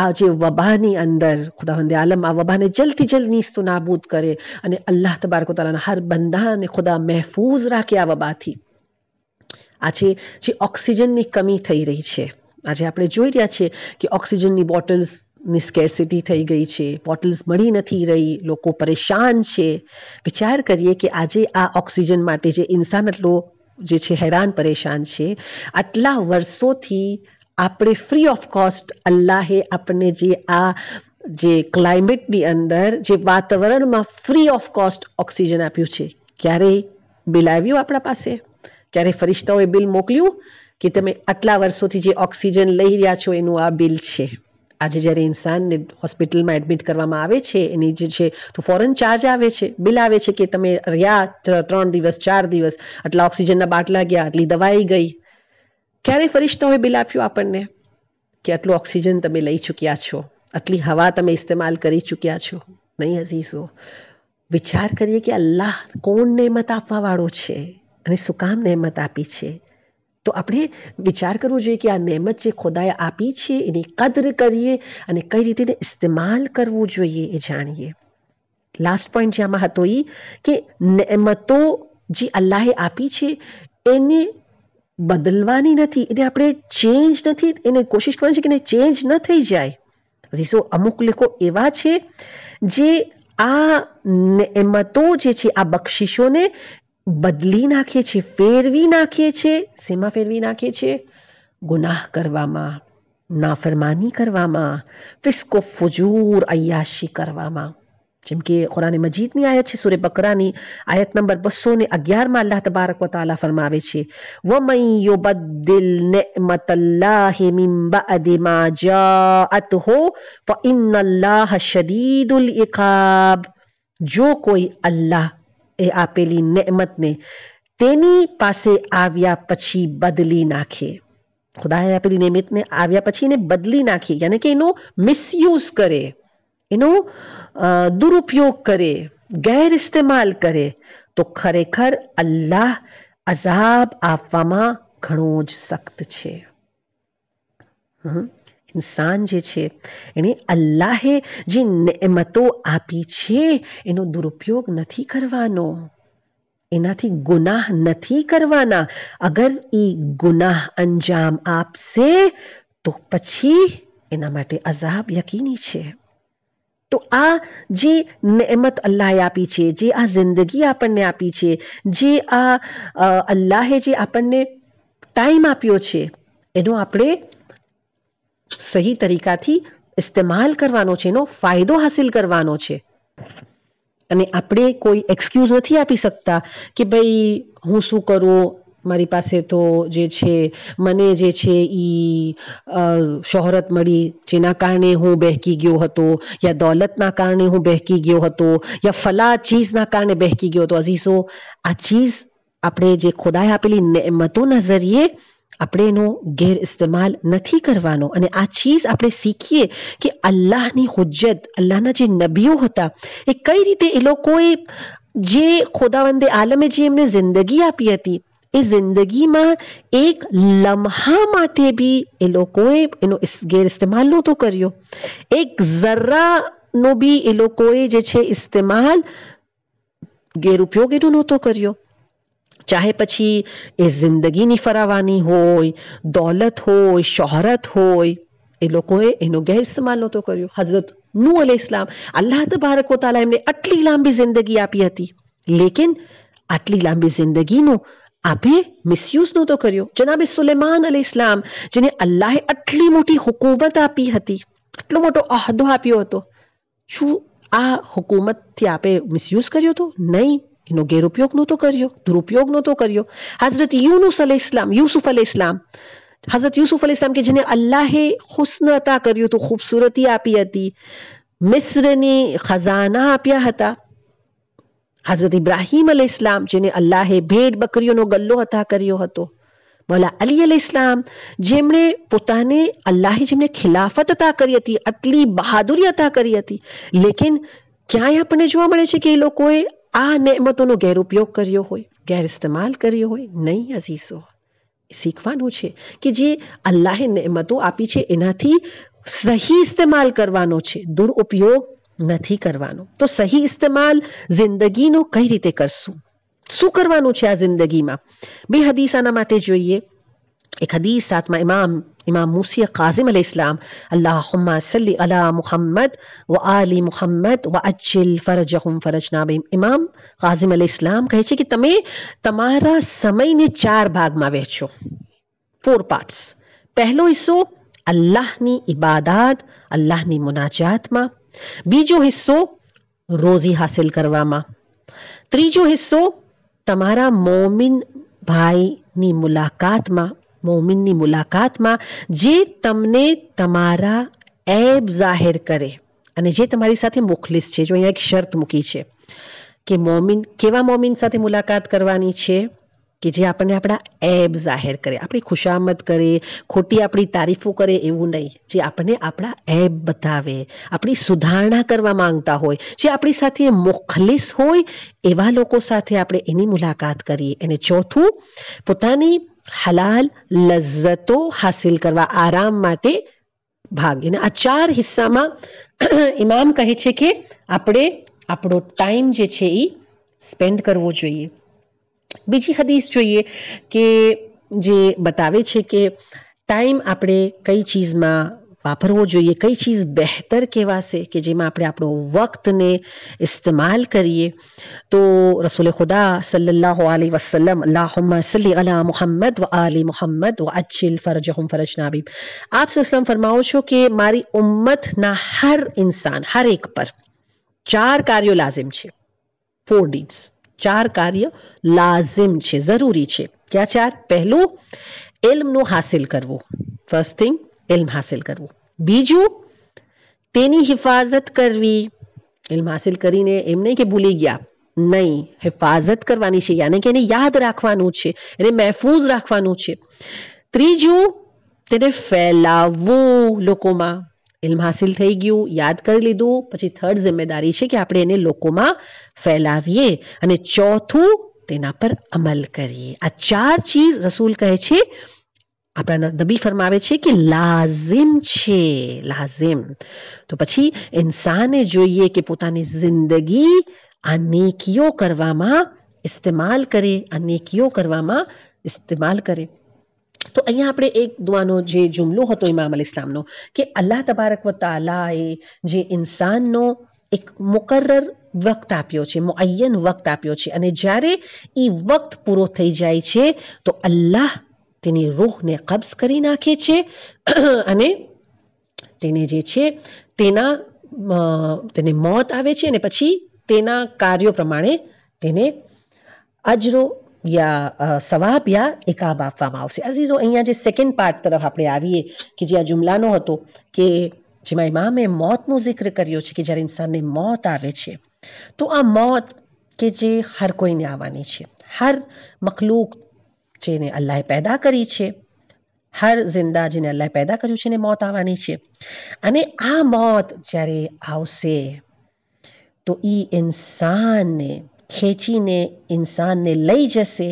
આ જે વબાની અંદર ખુદાવંદે આલમ આ વબાને જલ્દી જલ્દ નીસ્તો નાબૂદ કરે અને અલ્લાહ તબારકો તાલાના હર બંદાને ખુદા મહેફૂઝ રાખે આ વબાથી આજે જે ઓક્સિજનની કમી થઈ રહી છે આજે આપણે જોઈ રહ્યા છે કે ઓક્સિજનની બોટલ્સની ની સ્કેરસિટી થઈ ગઈ છે બોટલ્સ મળી નથી રહી લોકો પરેશાન છે વિચાર કરીએ કે આજે આ ઓક્સિજન માટે જે ઇન્સાન એટલો જી છ હેરાન પરેશાન છે આટલા વર્ષોથી આપણે ફ્રી ઓફ કોસ્ટ અલ્લાહે અપને જે આ જે ક્લાઈમેટ ની અંદર જે વાતાવરણમાં ફ્રી ઓફ કોસ્ટ ઓક્સિજન આપ્યું છે ક્યારે બિલાવ્યું આપડા પાસે ક્યારે ફરીસ્તાઓ એ બિલ મોકલીયું કે તમે આટલા વર્ષોથી જે ઓક્સિજન લઈ રહ્યા છો એનું આ બિલ છે આજે જ્યારે ઇન્સાનને હોસ્પિટલમાં એડમિટ કરવામાં આવે છે એની જે છે તો ફોરેન ચાર્જ આવે છે બિલ આવે છે કે તમે રહ્યા ત્રણ દિવસ ચાર દિવસ આટલા ઓક્સિજનના બાટલા ગયા આટલી દવાઈ ગઈ ક્યારે ફરિશ્તાઓએ બિલ આપ્યું આપણને કે આટલું ઓક્સિજન તમે લઈ ચૂક્યા છો આટલી હવા તમે ઇસ્તેમાલ કરી ચૂક્યા છો નહીં અઝીઝો વિચાર કરીએ કે અલ્લાહ કોણ નહેમત આપવાવાળો છે અને શું કામ નહેમત આપી છે તો આપણે વિચાર કરવું જોઈએ કે આ નેમત જે ખુદાય આપી છે એને કદર કરીએ અને કઈ રીતેને استعمال કરવું જોઈએ એ જાણીએ લાસ્ટ પોઈન્ટ જે આમાં હતો એ કે નેમતો જે અલ્લાહ આપી છે એને બદલવાની નથી એટલે આપણે ચેન્જ નથી એને કોશિશ કરવી છે કે ને ચેન્જ ન થઈ જાય પછી સો અમુક લખો એવા છે જે આ નેમતો જે છે આ બક્ષિશોને બદલી નાખીએ છીએ ફેરવી નાખીએ છીએ સીમા ફેરવી નાખીએ છીએ ગુનાહ કરવામાં નાફરમાની કરવામાં ફિસ્કો ફજૂર અયાશી કરવામાં જેમ કે કુરાન મજીદની આયત છે સૂર્ય બકરાની આયત નંબર બસો ને અગિયારમાં અલ્લાહ તબારક વ તાલા ફરમાવે છે વમન યુબદ્દિલ નિમતલ્લાહી મિન બઅદ મા જાઅતહુ ફઇન્નલ્લાહ શદીદુલ ઇકાબ જો કોઈ અલ્લાહ એ આપલી નયમત ને તની પાસે આવ્યા પછી બદલી નાખે ખુદા હે આપલી નયમત ને આવ્યા પછી ને બદલી નાખે એટલે કે એનો મિસ યુઝ કરે એનો દુરુપયોગ કરે ગેર استعمال કરે તો ખરેખર અલ્લાહ અજાબ આપવા માં ઘણો જ સખત છે હં ઇન્સાન જે છે એણે અલ્લાહે જે નેમતો આપી છે એનો દુરુપયોગ નથી કરવાનો એનાથી ગુનાહ નથી કરવાના અગર એ ગુનાહ અંજામ આપશે તો પછી એના માટે અઝાબ યકીની છે તો આ જે નેમત અલ્લાહે આપી છે જે આ જિંદગી આપણને આપી છે જે આ અલ્લાહે જે આપણને ટાઈમ આપ્યો છે એનો આપણે સહી તરીકા થી ઇસ્તેમાલ કરવાનો છે નો ફાયદો હસિલ કરવાનો છે અને આપણે કોઈ એક્સક્યુઝ નથી આપી શકતા કે ભઈ હું શું કરું મારી પાસે તો જે છે મને જે છે ઈ શોહરત મળી જેના કારણે હું બેહી ગયો હતો يا दौલત ના કારણે હું બેહી ગયો હતો يا ફલા ચીઝ ના કારણે બેહી ગયો તો अजीસો આ ચીઝ આપણે જે ખુદાએ આપેલી નેમતો ના ઝરીએ આપણે એનો ગેરઇસ્તેમાલ નથી કરવાનો અને આ ચીજ આપણે શીખીએ કે અલ્લાહની હુજ્જત અલ્લાહના જે નબીઓ હતા એ કઈ રીતે એ લોકોએ જે ખોદાવંદે આલમે જે એમને જિંદગી આપી હતી એ જિંદગીમાં એક લમ્હા માટે બી એ લોકોએ એનો ગેરઇસ્તેમાલ નહોતો કર્યો એક ઝર્રાનો બી એ લોકોએ જે છે ઇસ્તેમાલ ગેરઉપયોગ એનો નહોતો કર્યો ચાહે પછી એ જિંદગીની ફરાવાની હોય દોલત હોય શોહરત હોય એ લોકોએ એનો ગેરઇસ્તેમાલ નહોતો કર્યો હઝરત નૂ અલ ઇસ્લામ અલ્લાહ તબારક વતાલા એમને આટલી લાંબી જિંદગી આપી હતી લેકિન આટલી લાંબી જિંદગીનો આપે મિસયુઝ નહોતો કર્યો જનાબે સુલેમાન અલ ઇસ્લામ જેને અલ્લાહે આટલી મોટી હુકુમત આપી હતી આટલો મોટો અહદો આપ્યો હતો શું આ હુકુમતથી આપે મિસયુઝ કર્યો હતો નહીં એનો ગેરઉપયોગ નહોતો કર્યો દુરુપયોગ નહોતો કર્યો હઝરત યુનુસ અલ ઇસ્લામ યુસુફ અલ ઇસ્લામ હઝરત યુસુફ અલ ઇસ્લામ કે જેને અલ્લાહે હુસ્ન અતા કર્યું હતું ખૂબસૂરતી આપી હતી મિસ્રની ખજાના આપ્યા હતા હઝરત ઇબ્રાહીમ અલ ઇસ્લામ જેને અલ્લાહે ભેડ બકરીઓનો ગલ્લો હતા કર્યો હતો મૌલા અલી અલ ઇસ્લામ જેમણે પોતાને અલ્લાહે જેમને ખિલાફત અતા કરી હતી આટલી બહાદુરી અતા કરી હતી લેકિન ક્યાંય આપણને જોવા મળે છે કે એ લોકોએ આ નેમતોનો ગેરઉપયોગ કર્યો હોય ગેર استعمال કર્યો હોય નહીં અસીસો શીખવાનું છે કે જે અલ્લાહે નેમતો આપી છે એનાથી સહી استعمال કરવાનો છે દુરઉપયોગ નથી કરવાનો તો સહી استعمال જિંદગીનો કઈ રીતે કરશું શું કરવાનું છે આ જિંદગીમાં બે હદીસાના માટે જોઈએ एक हदीस सातवा इमाम इमाम मूसी काजिम अलैहिस्सलाम अल्लाहुम्मा सल्ली अला मुहम्मद व आली मुहम्मद व अज्जिल फरजहुम फरजना बे इमाम काजिम अल अलैहिस्सलाम कहे कि तमे तमारा समय ने चार भाग में वेचो फोर पार्ट्स पहलो हिस्सो अल्लाह नी इबादत अल्लाह नी मुनाजात में बीजो हिस्सो रोजी हासिल करवा मा त्रीजो हिस्सो तमारा मोमिन भाई नी मुलाकात मा મોમિનની મુલાકાતમાં જે તમને તમાર આબ જાહેર કરે અને જે તમારી સાથે મુખલિસ છે જો અહીંયા એક શરત મૂકી છે કે મોમિન કેવા મોમિન સાથે મુલાકાત કરવાની છે કે જે આપણે આપડા એબ જાહેર કરે આપણી ખુશામત કરે ખોટી આપણી તારીફો કરે એવું નહી જે આપણે આપડા એબ બતાવે આપણી સુધારણા કરવા માંગતા હોય જે આપણી સાથે મુખલિસ હોય એવા લોકો સાથે આપણે એની મુલાકાત કરીએ અને ચોથું પોતાની હલાલ લજ્જતો હાસિલ કરવા આરામ માટે ભાગ એના આ ચાર હિસ્સામાં ઇમામ કહે છે કે આપણે આપણો ટાઈમ જે છે એ સ્પેન્ડ કરવો જોઈએ બીજી હદીસ જોઈએ કે જે બતાવે છે કે ટાઈમ આપણે કઈ ચીજમાં વાપરવો જોઈએ કઈ ચીજ બહેતર કહેવાશે કે જેમાં આપણે આપણો વક્તને ઇસ્તેમાલ કરીએ તો રસૂલ ખુદા સલ્લાહ અલી વસલમ અલ્લાહમ્મા સલ્લી અલા મુહમ્મદ વ આલી મુહમ્મદ વ અચિલ ફરજહમ ફરજ નાબીબ આપ સલમ ફરમાવો છો કે મારી ઉમ્મતના હર ઇન્સાન હર એક પર ચાર કાર્યો લાઝિમ છે ફોર ડીડ્સ ચાર કાર્ય લાઝિમ છે જરૂરી છે ક્યાં ચાર પહેલું ઇલ્મનું હાસિલ કરવું ફર્સ્ટ થિંગ ઇલ્મ હાસિલ કરવું બીજું તેની હિફાજત કરવી ઇલ્મ હાસિલ કરીને એમ નહીં કે ભૂલી ગયા નહીં હિફાજત કરવાની છે યાને કે એને યાદ રાખવાનું છે એને મહેફૂઝ રાખવાનું છે ત્રીજું તેને ફેલાવવું લોકોમાં ઇલ્મ હાસિલ થઈ ગયું યાદ કરી લીધું પછી થર્ડ જિમ્મેદારી છે કે આપણે એને લોકોમાં ફેલાવીએ અને ચોથું તેના પર અમલ કરીએ આ ચાર ચીજ રસૂલ કહે છે આપણા નબી ફરમાવે છે કે લાઝિમ છે લાઝિમ તો પછી ઇન્સાને જોઈએ કે પોતાની જિંદગી આ નેકીઓ કરવામાં ઇસ્તેમાલ કરે આ નેકીઓ કરવામાં ઇસ્તેમાલ કરે તો અહીંયા આપણે એક દુઆનો જે જુમલો હતો ઇમામ અલ ઇસ્લામનો કે અલ્લાહ તબારક વ તાલાએ જે ઇન્સાનનો એક મુકર્રર વખત આપ્યો છે મુઅય્યન વખત આપ્યો છે અને જ્યારે એ વખત પૂરો થઈ જાય છે તો અલ્લાહ તેની રોહ ને કબસ કરી નાખે છે અને તેની જે છે તેના તેને મોત આવે છે અને પછી તેના કાર્ય પ્રમાણે તેને અજરો يا સવાબ يا એકાબ આપવામાં આવશે અસીજો અહીંયા જે સેકન્ડ પાર્ટ તરફ આપણે આવીએ કે જે આ જુમલાનો હતો કે જે માં ઇમામે મોત નો ઝિકર કર્યો છે કે જ્યારે انسان ને મોત આવે છે તો આ મોત કે જે હર કોઈ ને આવવાની છે હર મખ્લૂક જેને અલ્લાહે પેદા કરી છે હર જીંદાજીને અલ્લાહ પેદા કર્યુ છે ને મોત આવવાની છે અને આ મોત જ્યારે આવશે તો ઈ انسانને ખેચીને انسانને લઈ જશે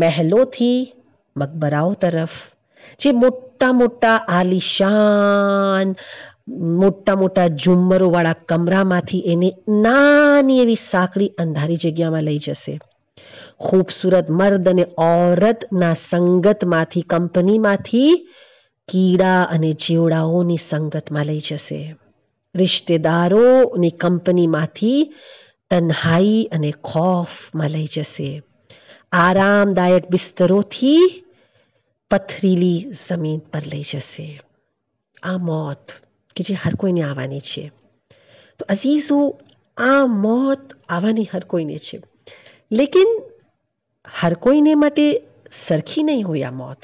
મહેલો થી મકબરાઓ તરફ જે મોટો મોટો આલીશાન મોટો મોટો ઝુમ્મરોવાળો કમ્રામાંથી એને નાની વી સાંકડી અંધારી જગ્યામાં લઈ જશે ખૂબસૂરત મર્દ અને ઓરતના સંગતમાંથી કંપનીમાંથી કીડા અને જીવડાઓની સંગતમાં લઈ જશે રિશ્તેદારોની કંપનીમાંથી તન્હાઈ અને ખોફમાં લઈ જશે આરામદાયક બિસ્તરોથી પથરીલી જમીન પર લઈ જશે આ મોત કે જે હર કોઈને આવવાની છે તો અઝીઝો આ મોત આવવાની હર કોઈને છે લેકિન હર કોઈને માટે સરખી નહીં હોય આ મોત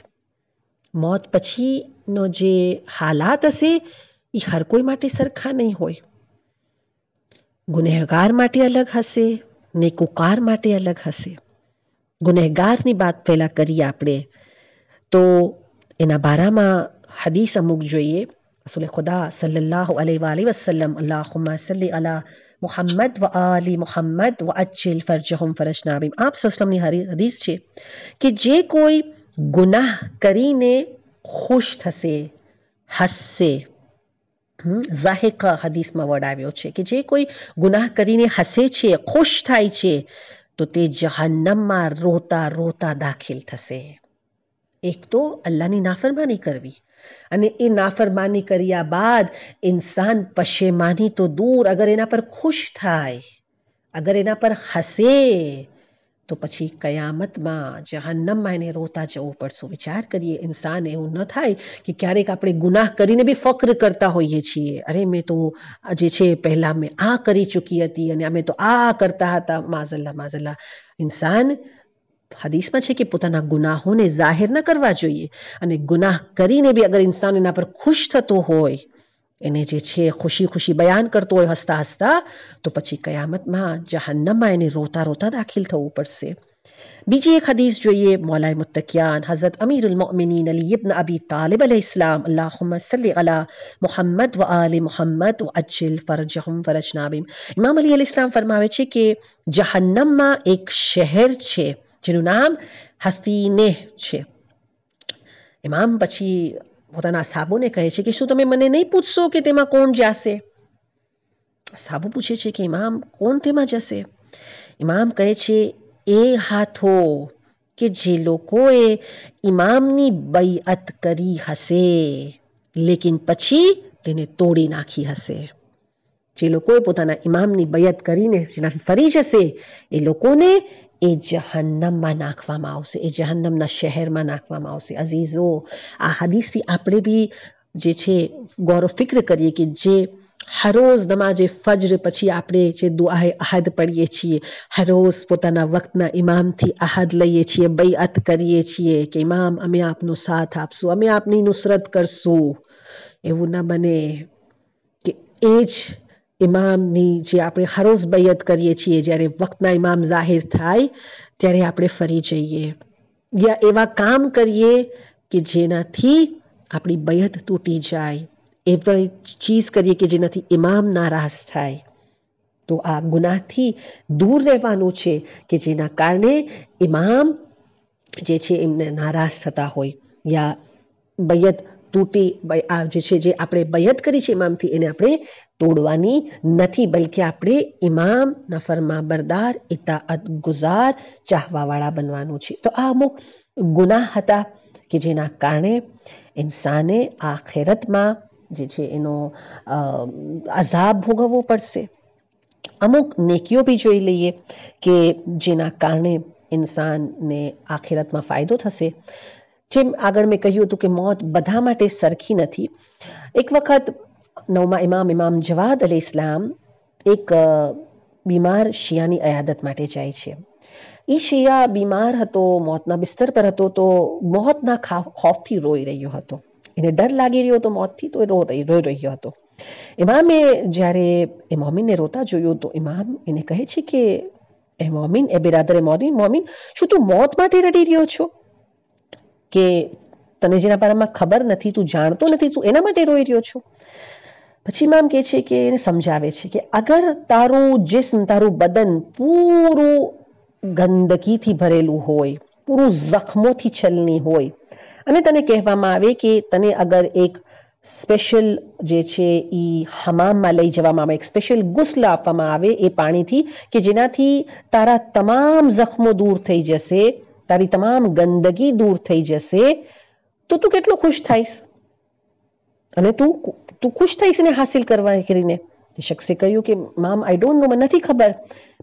મોત પછીનો જે હાલાત હશે એ હર કોઈ માટે સરખા નહીં હોય ગુનેહગાર માટે અલગ હશે નેકુકાર માટે અલગ હશે ગુનેહગારની વાત પહેલાં કરીએ આપણે તો એના બારામાં હદીસ અમુક જોઈએ રસુલ ખુદા સલ્લાહ અલૈ વાલી વસલમ અલ્લાહુમા સલ્લી અલા محمد و آل محمد و اجل فرجهم ફરજ નાબીમ આપ સસલમની હદીસ છે કે જે કોઈ ગુનાહ કરીને ખુશ થશે હસશે ઝાહેકા હદીસમાં વર્ડ આવ્યો છે કે જે કોઈ ગુનાહ કરીને હસે છે ખુશ થાય છે તો તે જહાન્નમમાં રોતા રોતા દાખલ થશે એક તો અલ્લાહની નાફરમાની કરવી અને એ نافરમાની કર્યા બાદ ઇન્સાન પશ્ચાતામી તો દૂર અગર એના પર ખુશ થાય અગર એના પર હસે તો પછી કયામતમાં જહન્નમમાં એ રોતા જવું પડશે વિચાર करिए ઇન્સાન એવું ન થાય કે ક્યારેક આપણે ગુનાહ કરીને ભી ફખર કરતા હોઈએ છીએ અરે મેં તો જે છે પેલા મે આ કરી ચૂકી હતી અને અમે તો આ કરતા હતા માઝલ્લા માઝલ્લા ઇન્સાન हदीस में है कि पुताना गुनाहों ने जाहिर न करवा જોઈએ અને ગુનાહ કરીને ભી અગર ઇન્સાન એના પર ખુશ થતો હોય એને જે છે ખુશી ખુશી બયાન करतो હોય હસતા હસતા તો પછી કયામત માં જહન્નમ માં એને રોતા રોતા દાખિલ થવું પડશે બીજી એક હદીસ જોઈએ મોલાય મુતકીયાં હઝરત અમીરુલ મુમનીન અલીબન ابي الطાલે બૈસલામ અલ્લાહumma સલ્લી અલા મુહમ્મદ વ આલી મુહમ્મદ વ અજિલ ફરજહમ ફરજનાબ ઇમામ અલી અલ ઇસ્લામ ફરમાવે છે કે જહન્નમ માં એક શહેર છે जिनु नाम हसी ने छे इमाम पछि પોતાના સાબોને કહે છે કે શું તમે મને નહીં પૂછશો કે તેમાં કોણ જાસે સાબુ પૂછે છે કે ઇмам કોણ તેમાં જશે ઇмам કહે છે એ હાથો કે જે લોકો એ ઇмамની બયત કરી હસે લેકિન પછી તેને તોડી નાખી હસે જે લોકો પોતાના ઇмамની બયત કરીને જ ના ફરી જસે એ લોકોને એ જહાન્નમમાં નાખવામાં આવશે એ જહાન્નમના શહેરમાં નાખવામાં આવશે અઝીઝો આ હદીસથી આપણે બી જે છે ગૌરવ ફિક્ર કરીએ કે જે હરોજ નમાજે ફજ્ર પછી આપણે જે દુઆએ અહદ પડીએ છીએ હરોજ પોતાના વક્તના ઇમામથી અહદ લઈએ છીએ બૈઅત કરીએ છીએ કે ઇમામ અમે આપનો સાથ આપશું અમે આપની નુસરત કરશું એવું ના બને કે એ જ ઇમામની જે આપણે હરોજ બૈયત કરીએ છીએ જ્યારે વક્તના ઇમામ જાહેર થાય ત્યારે આપણે ફરી જઈએ યા એવા કામ કરીએ કે જેનાથી આપણી બયત તૂટી જાય એવી ચીજ કરીએ કે જેનાથી ઇમામ નારાજ થાય તો આ ગુનાહથી દૂર રહેવાનું છે કે જેના કારણે ઇમામ જે છે એમને નારાજ થતા હોય યા બયત તૂટી આ જે છે જે આપણે બયત કરી છે ઇમામથી એને આપણે તોડવાની નથી બલકે આપણે ઇમામ નફરમાં બરદાર ઇતાઅત ગુઝાર ચાહવાવાળા બનવાનું છે તો આ અમુક ગુનાહ હતા કે જેના કારણે ઇન્સાને આખેરતમાં જે છે એનો અઝાબ ભોગવવો પડશે અમુક નેકીઓ બી જોઈ લઈએ કે જેના કારણે ઇન્સાનને આખેરતમાં ફાયદો થશે જો એમ આગળ મે કહીયું તો કે મોત બધા માટે સરખી ન હતી એક વખત નવમા ઇમામ ઇмам જવાદ અલી ઇસ્લામ એક બીમાર શિયાની આયાત માટે જાય છે ઈ શિયા બીમાર હતો મોતના બિસ્તર પર હતો તો મોતના خوفથી રોઈ રહ્યો હતો એને ડર લાગી રહ્યો તો મોતથી તો રોઈ રોઈ રહ્યો હતો ઇમામે જારે ઇમામે ને રડતો જોયો તો ઇмам એને કહે છે કે એ મોમિન એ બિરાદરે મરી મોમી શું તું મોત માટે રડી રહ્યો છો કે તને જીના પરમાં ખબર નથી તું જાણતો નથી તું એના માટે રોઈ રહ્યો છું પછી માંમ કહે છે કે એ સમજાવે છે કે અગર તારું જિસમ તારું બदन પૂરું ગંદકીથી ભરેલું હોય પૂરું जखમોથી ચલની હોય અને તને કહેવામાં આવે કે તને અગર એક સ્પેશિયલ જે છે ઈ હમામ લઈ જવામાં એક સ્પેશિયલ ગુસલામાં આવે એ પાણીથી કે જેનાથી તારા તમામ जखમો દૂર થઈ જશે તારી તમામ ગંદકી દૂર થઈ જશે તો તું કેટલો ખુશ થઈશ અને તું તું ખુશ થઈશ ને હાंसिल કરવા કરીને તે શખસે કહીયો કે મામ આઈ ડોન્ટ નો મતથી ખબર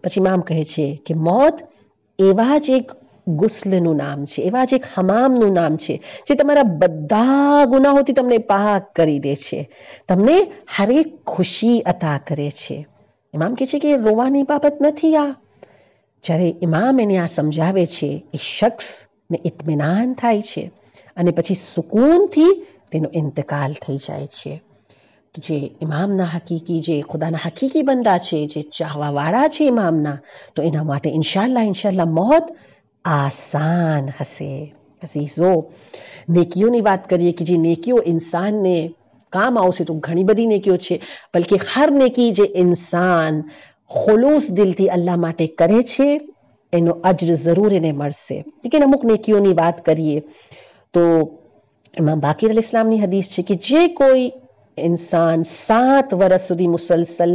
પછી મામ કહે છે કે મોત એવાજ એક ગુસલ નું નામ છે એવાજ એક હмам નું નામ છે જે તમાર બધા ગુનો થી તમને પાહક કરી દે છે તમને હરે ખુશી અતા કરે છે ઇмам કહે છે કે રોવાની બાબત નથી આ ચરે ઇમામ એને આ સમજાવે છે એ શખ્સ ને ઇત્મિનાન થાય છે અને પછી સુકૂન થી તેનો અંતકાલ થઈ જાય છે જે ઇમામ ના હકીકીજી ખુદા ના હકીકી banda છે જે ચહવાવાડા છે ઇમામ ના તો એના માટે ઇનશાલ્લાહ ઇનશાલ્લાહ મોહત આસાન થશે બસ એ સો નેક યુનિવત કરીએ કે જે નેક્યો ઇન્સાન ને કામ આવો છે તો ઘણી બધી નેક્યો છે બલકે હર નેકી જે ઇન્સાન ખુલૂસ દિલથી અલ્લાહ માટે કરે છે એનો અજર જરૂર એને મળશે લેકિન અમુક નેકીઓની વાત કરીએ તો એમાં બાકીર અલ ઇસ્લામની હદીસ છે કે જે કોઈ ઇન્સાન સાત વર્ષ સુધી મુસલસલ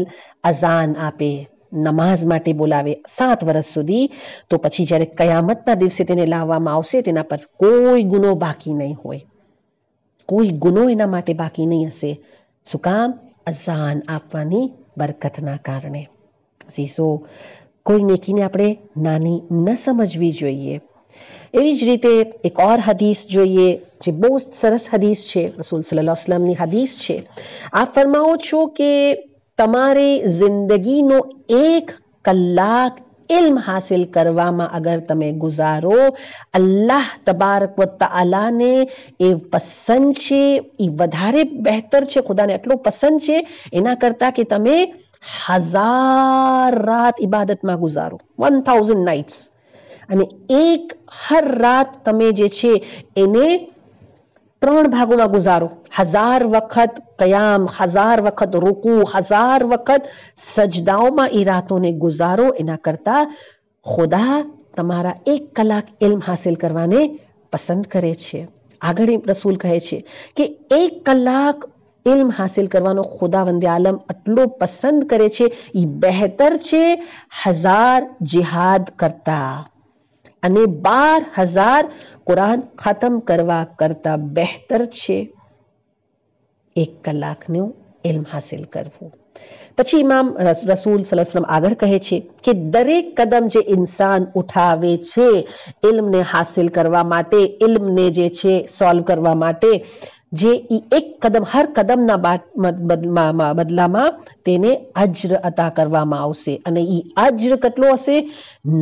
અઝાન આપે નમાઝ માટે બોલાવે સાત વર્ષ સુધી તો પછી જ્યારે કયામતના દિવસે તેને લાવવામાં આવશે તેના પર કોઈ ગુનો બાકી નહીં હોય કોઈ ગુનો એના માટે બાકી નહીં હશે શું કામ અઝાન આપવાની બરકતના કારણે સીસો કોઈ નેકીને આપણે નાની ન સમજવી જોઈએ એવી જ રીતે એક ઓર હદીસ જોઈએ જે બહુ સરસ હદીસ છે રસૂલ સલ્લા વસલમની હદીસ છે આપ ફરમાવો છો કે તમારે જિંદગીનો એક કલાક ઇલ્મ હાસિલ કરવામાં અગર તમે ગુજારો અલ્લાહ તબારક વ તઆલાને એ પસંદ છે એ વધારે બહેતર છે ખુદાને એટલું પસંદ છે એના કરતાં કે તમે हजार रात ઇબાદત માં ગુજારો 1000 નાઇટ્સ અને એક હર રાત તમે જે છે એને ત્રણ ભાગોમાં ગુજારો હજાર વખત કયામ હજાર વખત રૂકુ હજાર વખત સજદાઓમાં એ રાતોને ગુજારો એના કરતા ખુદા તમારા એક કલાક ઇલ્મ હાસિલ કરવાને પસંદ કરે છે આગળ રસૂલ કહે છે કે એક કલાક ઇલ્મ હાસિલ કરવાનો ખુદાવંદે આલમ આટલો પસંદ કરે છે એ બહેતર છે હજાર જિહાદ કરતા અને બાર હજાર કુરાન ખતમ કરવા કરતા બહેતર છે એક કલાકનું ઇલ્મ હાસિલ કરવું પછી ઇમામ રસૂલ સલમ આગળ કહે છે કે દરેક કદમ જે ઇન્સાન ઉઠાવે છે ઇલ્મને હાસિલ કરવા માટે ઇલ્મને જે છે સોલ્વ કરવા માટે જે ઈ એક કદમ હર કદમ ના બદલામાં તેને અજ્ર અતા કરવામાં આવશે અને ઈ અજ્ર કેટલો હશે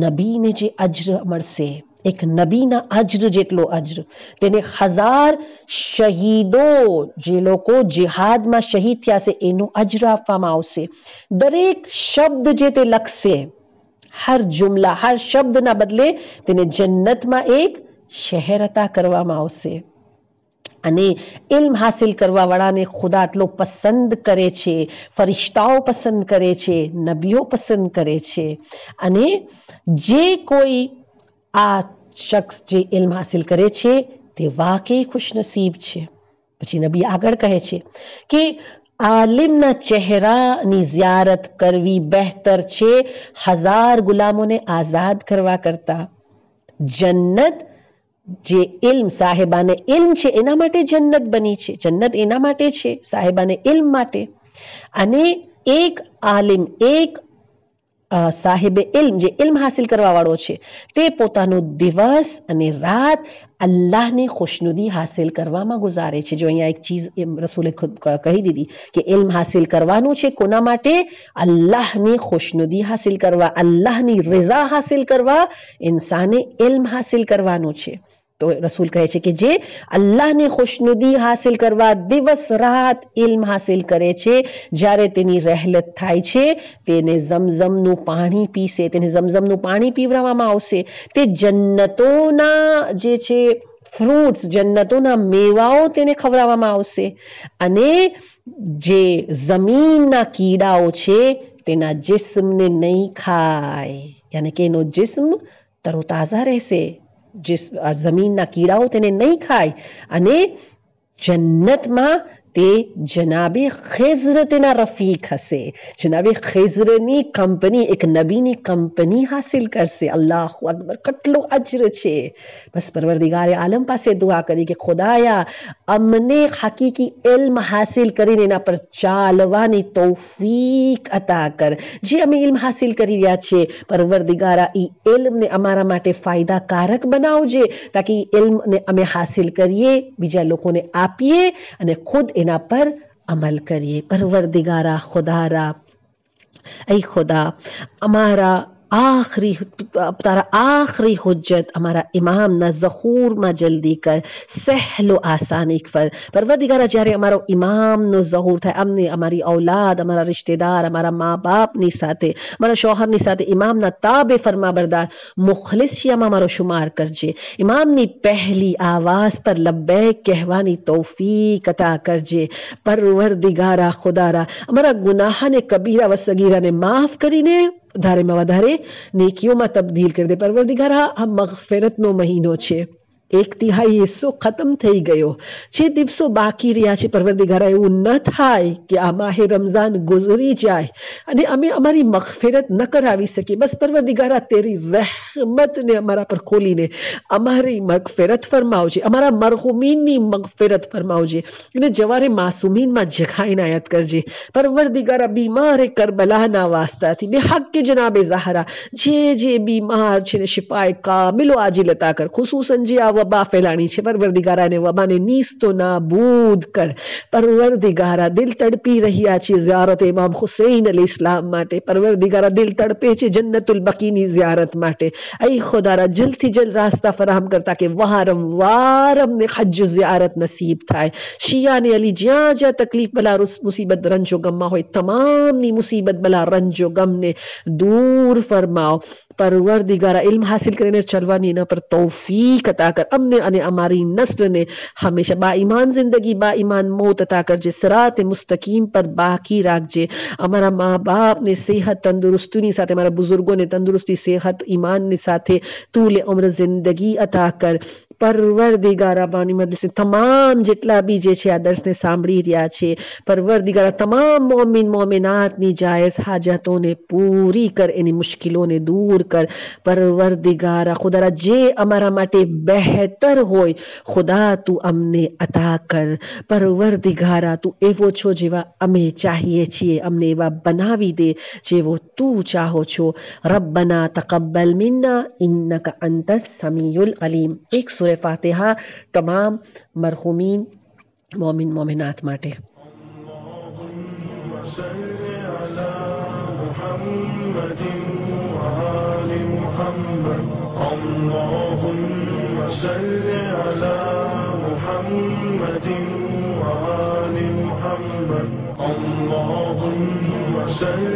نبیને જે અજ્ર મળસે એક نبی ના અજ્ર જેટલો અજ્ર તેને હજાર શહીદો જેલો કો jihad માં શહીદ થયા સે એનું અજ્ર આપવામાં આવશે દરેક શબ્દ જે તે લખસે હર જુમલા હર શબ્દ ના બદલે તેને જન્નત માં એક શહેર અતા કરવામાં આવશે અને ઇлм حاصل કરવા વાળાને ખુદા આટલો પસંદ કરે છે ફરીશતાઓ પસંદ કરે છે નબિયો પસંદ કરે છે અને જે કોઈ આ शख्स જે ઇлм حاصل કરે છે તે વાકે ખુશ નસીબ છે પછી નબી આગળ કહે છે કે આलिम ના ચહેરાની زیارت કરવી બહેતર છે હજાર ગુલામોને આઝાદ કરવા કરતાં જન્નત જે ઇલ્મ સાહેબાને ઇલ્મ છે એના માટે જન્નત બની છે જન્નત એના માટે છે સાહેબાને ઇલ્મ માટે અને એક આલિમ એક સાહેબે ઇલ્મ જે ઇલ્મ હાસિલ વાળો છે તે પોતાનો દિવસ અને રાત अल्लाह ने खुशनुदी हासिल करवामा गुजारे छे जो यहाँ एक चीज रसूले खुद कही दी थी कि इल्म हासिल करवानो छे कोना माटे अल्लाह ने खुशनुदी हासिल करवा अल्लाह ने रिजा हासिल करवा इंसाने इल्म हासिल करवानो छे તો રસૂલ કહે છે કે જે અલ્લાહની ખુશનુદી હાસિલ કરવા દિવસ રાત ઇલ્મ હાસિલ કરે છે જ્યારે તેની રહેલત થાય છે તેને ઝમઝમનું પાણી પીશે તેને ઝમઝમનું પાણી પીવડાવવામાં આવશે તે જન્નતોના જે છે ફ્રૂટ્સ જન્નતોના મેવાઓ તેને ખવડાવવામાં આવશે અને જે જમીનના કીડાઓ છે તેના જિસ્મને નહીં ખાય યાને કે એનો જિસ્મ તરોતાજા રહેશે જે આ જમીનના કીડાઓ તેને નહીં ખાય અને જન્નતમાં તે જનાબે ખેઝરતના રફીક હશે જનાબે ખેઝરની કંપની એક નબીની કંપની હાસિલ કરશે અલ્લાહ અકબર કેટલો અજર છે બસ પરવરદિગાર આલમ પાસે દુઆ કરી કે ખુદાયા અમને હકીકી ઇલ્મ હાસિલ કરીને એના પર ચાલવાની તૌફીક અતા કર જે અમે ઇલ્મ હાસિલ કરી રહ્યા છે પરવરદિગારા એ ઇલ્મને અમારા માટે ફાયદાકારક બનાવજે તાકી ઇલ્મને અમે હાસિલ કરીએ બીજા લોકોને આપીએ અને ખુદ એને योजना पर अमल करिए परवरदिगारा खुदारा ऐ खुदा हमारा आखिरी तारा आखिरी हजत हमारा इमाम न जखूर मा जल्दी कर सहलो आसानी पर दिगारा जारे हमारो इमाम नो जहूर था अमने हमारी औलाद हमारा रिश्तेदार हमारा माँ बाप नी साथे हमारा शोहर नी साथे इमाम ना ताबे फरमा बरदार मुखलिस शियम हमारो शुमार कर जे इमाम नी पहली आवाज पर लब्बे कहवानी तोफी कता तोफीक अता करजे दिगारा खुदारा हमारा गुनाह ने कबीरा व सगीरा ने माफ करी ने વધારેમાં વધારે નેકીઓમાં તબદીલ કરી દે પરવરદિગાર હા આ મગફિરતનો મહિનો છે एक तिहाई येसो खत्म થઈ ગયો છ દિવસો બાકી રહ્યા છે પરવરદીઘરા એવું ન થાય કે આ માહે રમઝાન ગુઝરી જાય અને અમે અમારી માખફirat ન કરાવી સકી બસ પરવરદીઘરા તારી રહેમત ને અમારા પર ખોલી ને અમારી માખફirat ફરમાવજે અમારા મરહુમીની માખફirat ફરમાવજે અને જવારે માસુમીન માં જખાયને યાદ કરજે પરવરદીઘર બીમાર કર્બલા ના વાસ્તા થી દેહક કે جناب ઝહરા જી જી બીમાર છે ને સૈપાય કા મલો આજ લતાકર خصوصન જી वबा फैलानी छे पर वर्दिगारा ने वबा ने नीस तो ना बूद कर पर वर्दिगारा दिल तड़पी रही आ छे ज़ियारत इमाम हुसैन अली इस्लाम माटे पर वर्दिगारा दिल तड़पे छे जन्नतुल बकी नी माटे ऐ खुदारा जल्द थी जल्द रास्ता फराहम कर ताकि वारम वारम ने हज ज़ियारत नसीब थाए शिया ने अली जियां जा तकलीफ बला रुस मुसीबत रंजो गम होय तमाम नी मुसीबत बला रंजो गम ने दूर फरमाओ पर वर्दिगारा इल्म हासिल करने चलवानी ना पर तौफीक अता कर અમને અને અમારી نسلને હંમેશા બા ઈમાન જિંદગી બા ઈમાન મોત અતા કર જે સરાત મસ્તીકિમ પર બાકી રાખજે અમારા માં બાપ ને sehat તંદુરસ્તી ની સાથે અમારા બजुर्गો ને તંદુરસ્તી sehat ઈમાન ની સાથે તૂલે ઉમર જિંદગી અતા કર પરવરદી ગારા બાની મદદ સે તમામ જેટલા બીજે છે આદર્સ ને સાંભળી રહ્યા છે પરવરદી ગારા તમામ મુમિન મુમિનાત ની जायઝ હાજતો ને પૂરી કર એની મુશ્કિલો ને દૂર કર પરવરદી ગારા ખુદ રજે અમાર મટે બે बेहतर होय खुदा तू अमने अता कर परवर दिगारा तू एवो छो जेवा अमे चाहिए छे अमने एवा बनावी दे जेवो तू चाहो छो रब्बना तकब्बल मिन्ना इन्नक अंतस समीउल अलीम एक सूरह फातिहा तमाम मरहूमिन मोमिन मोमिनाथ माटे اللهم say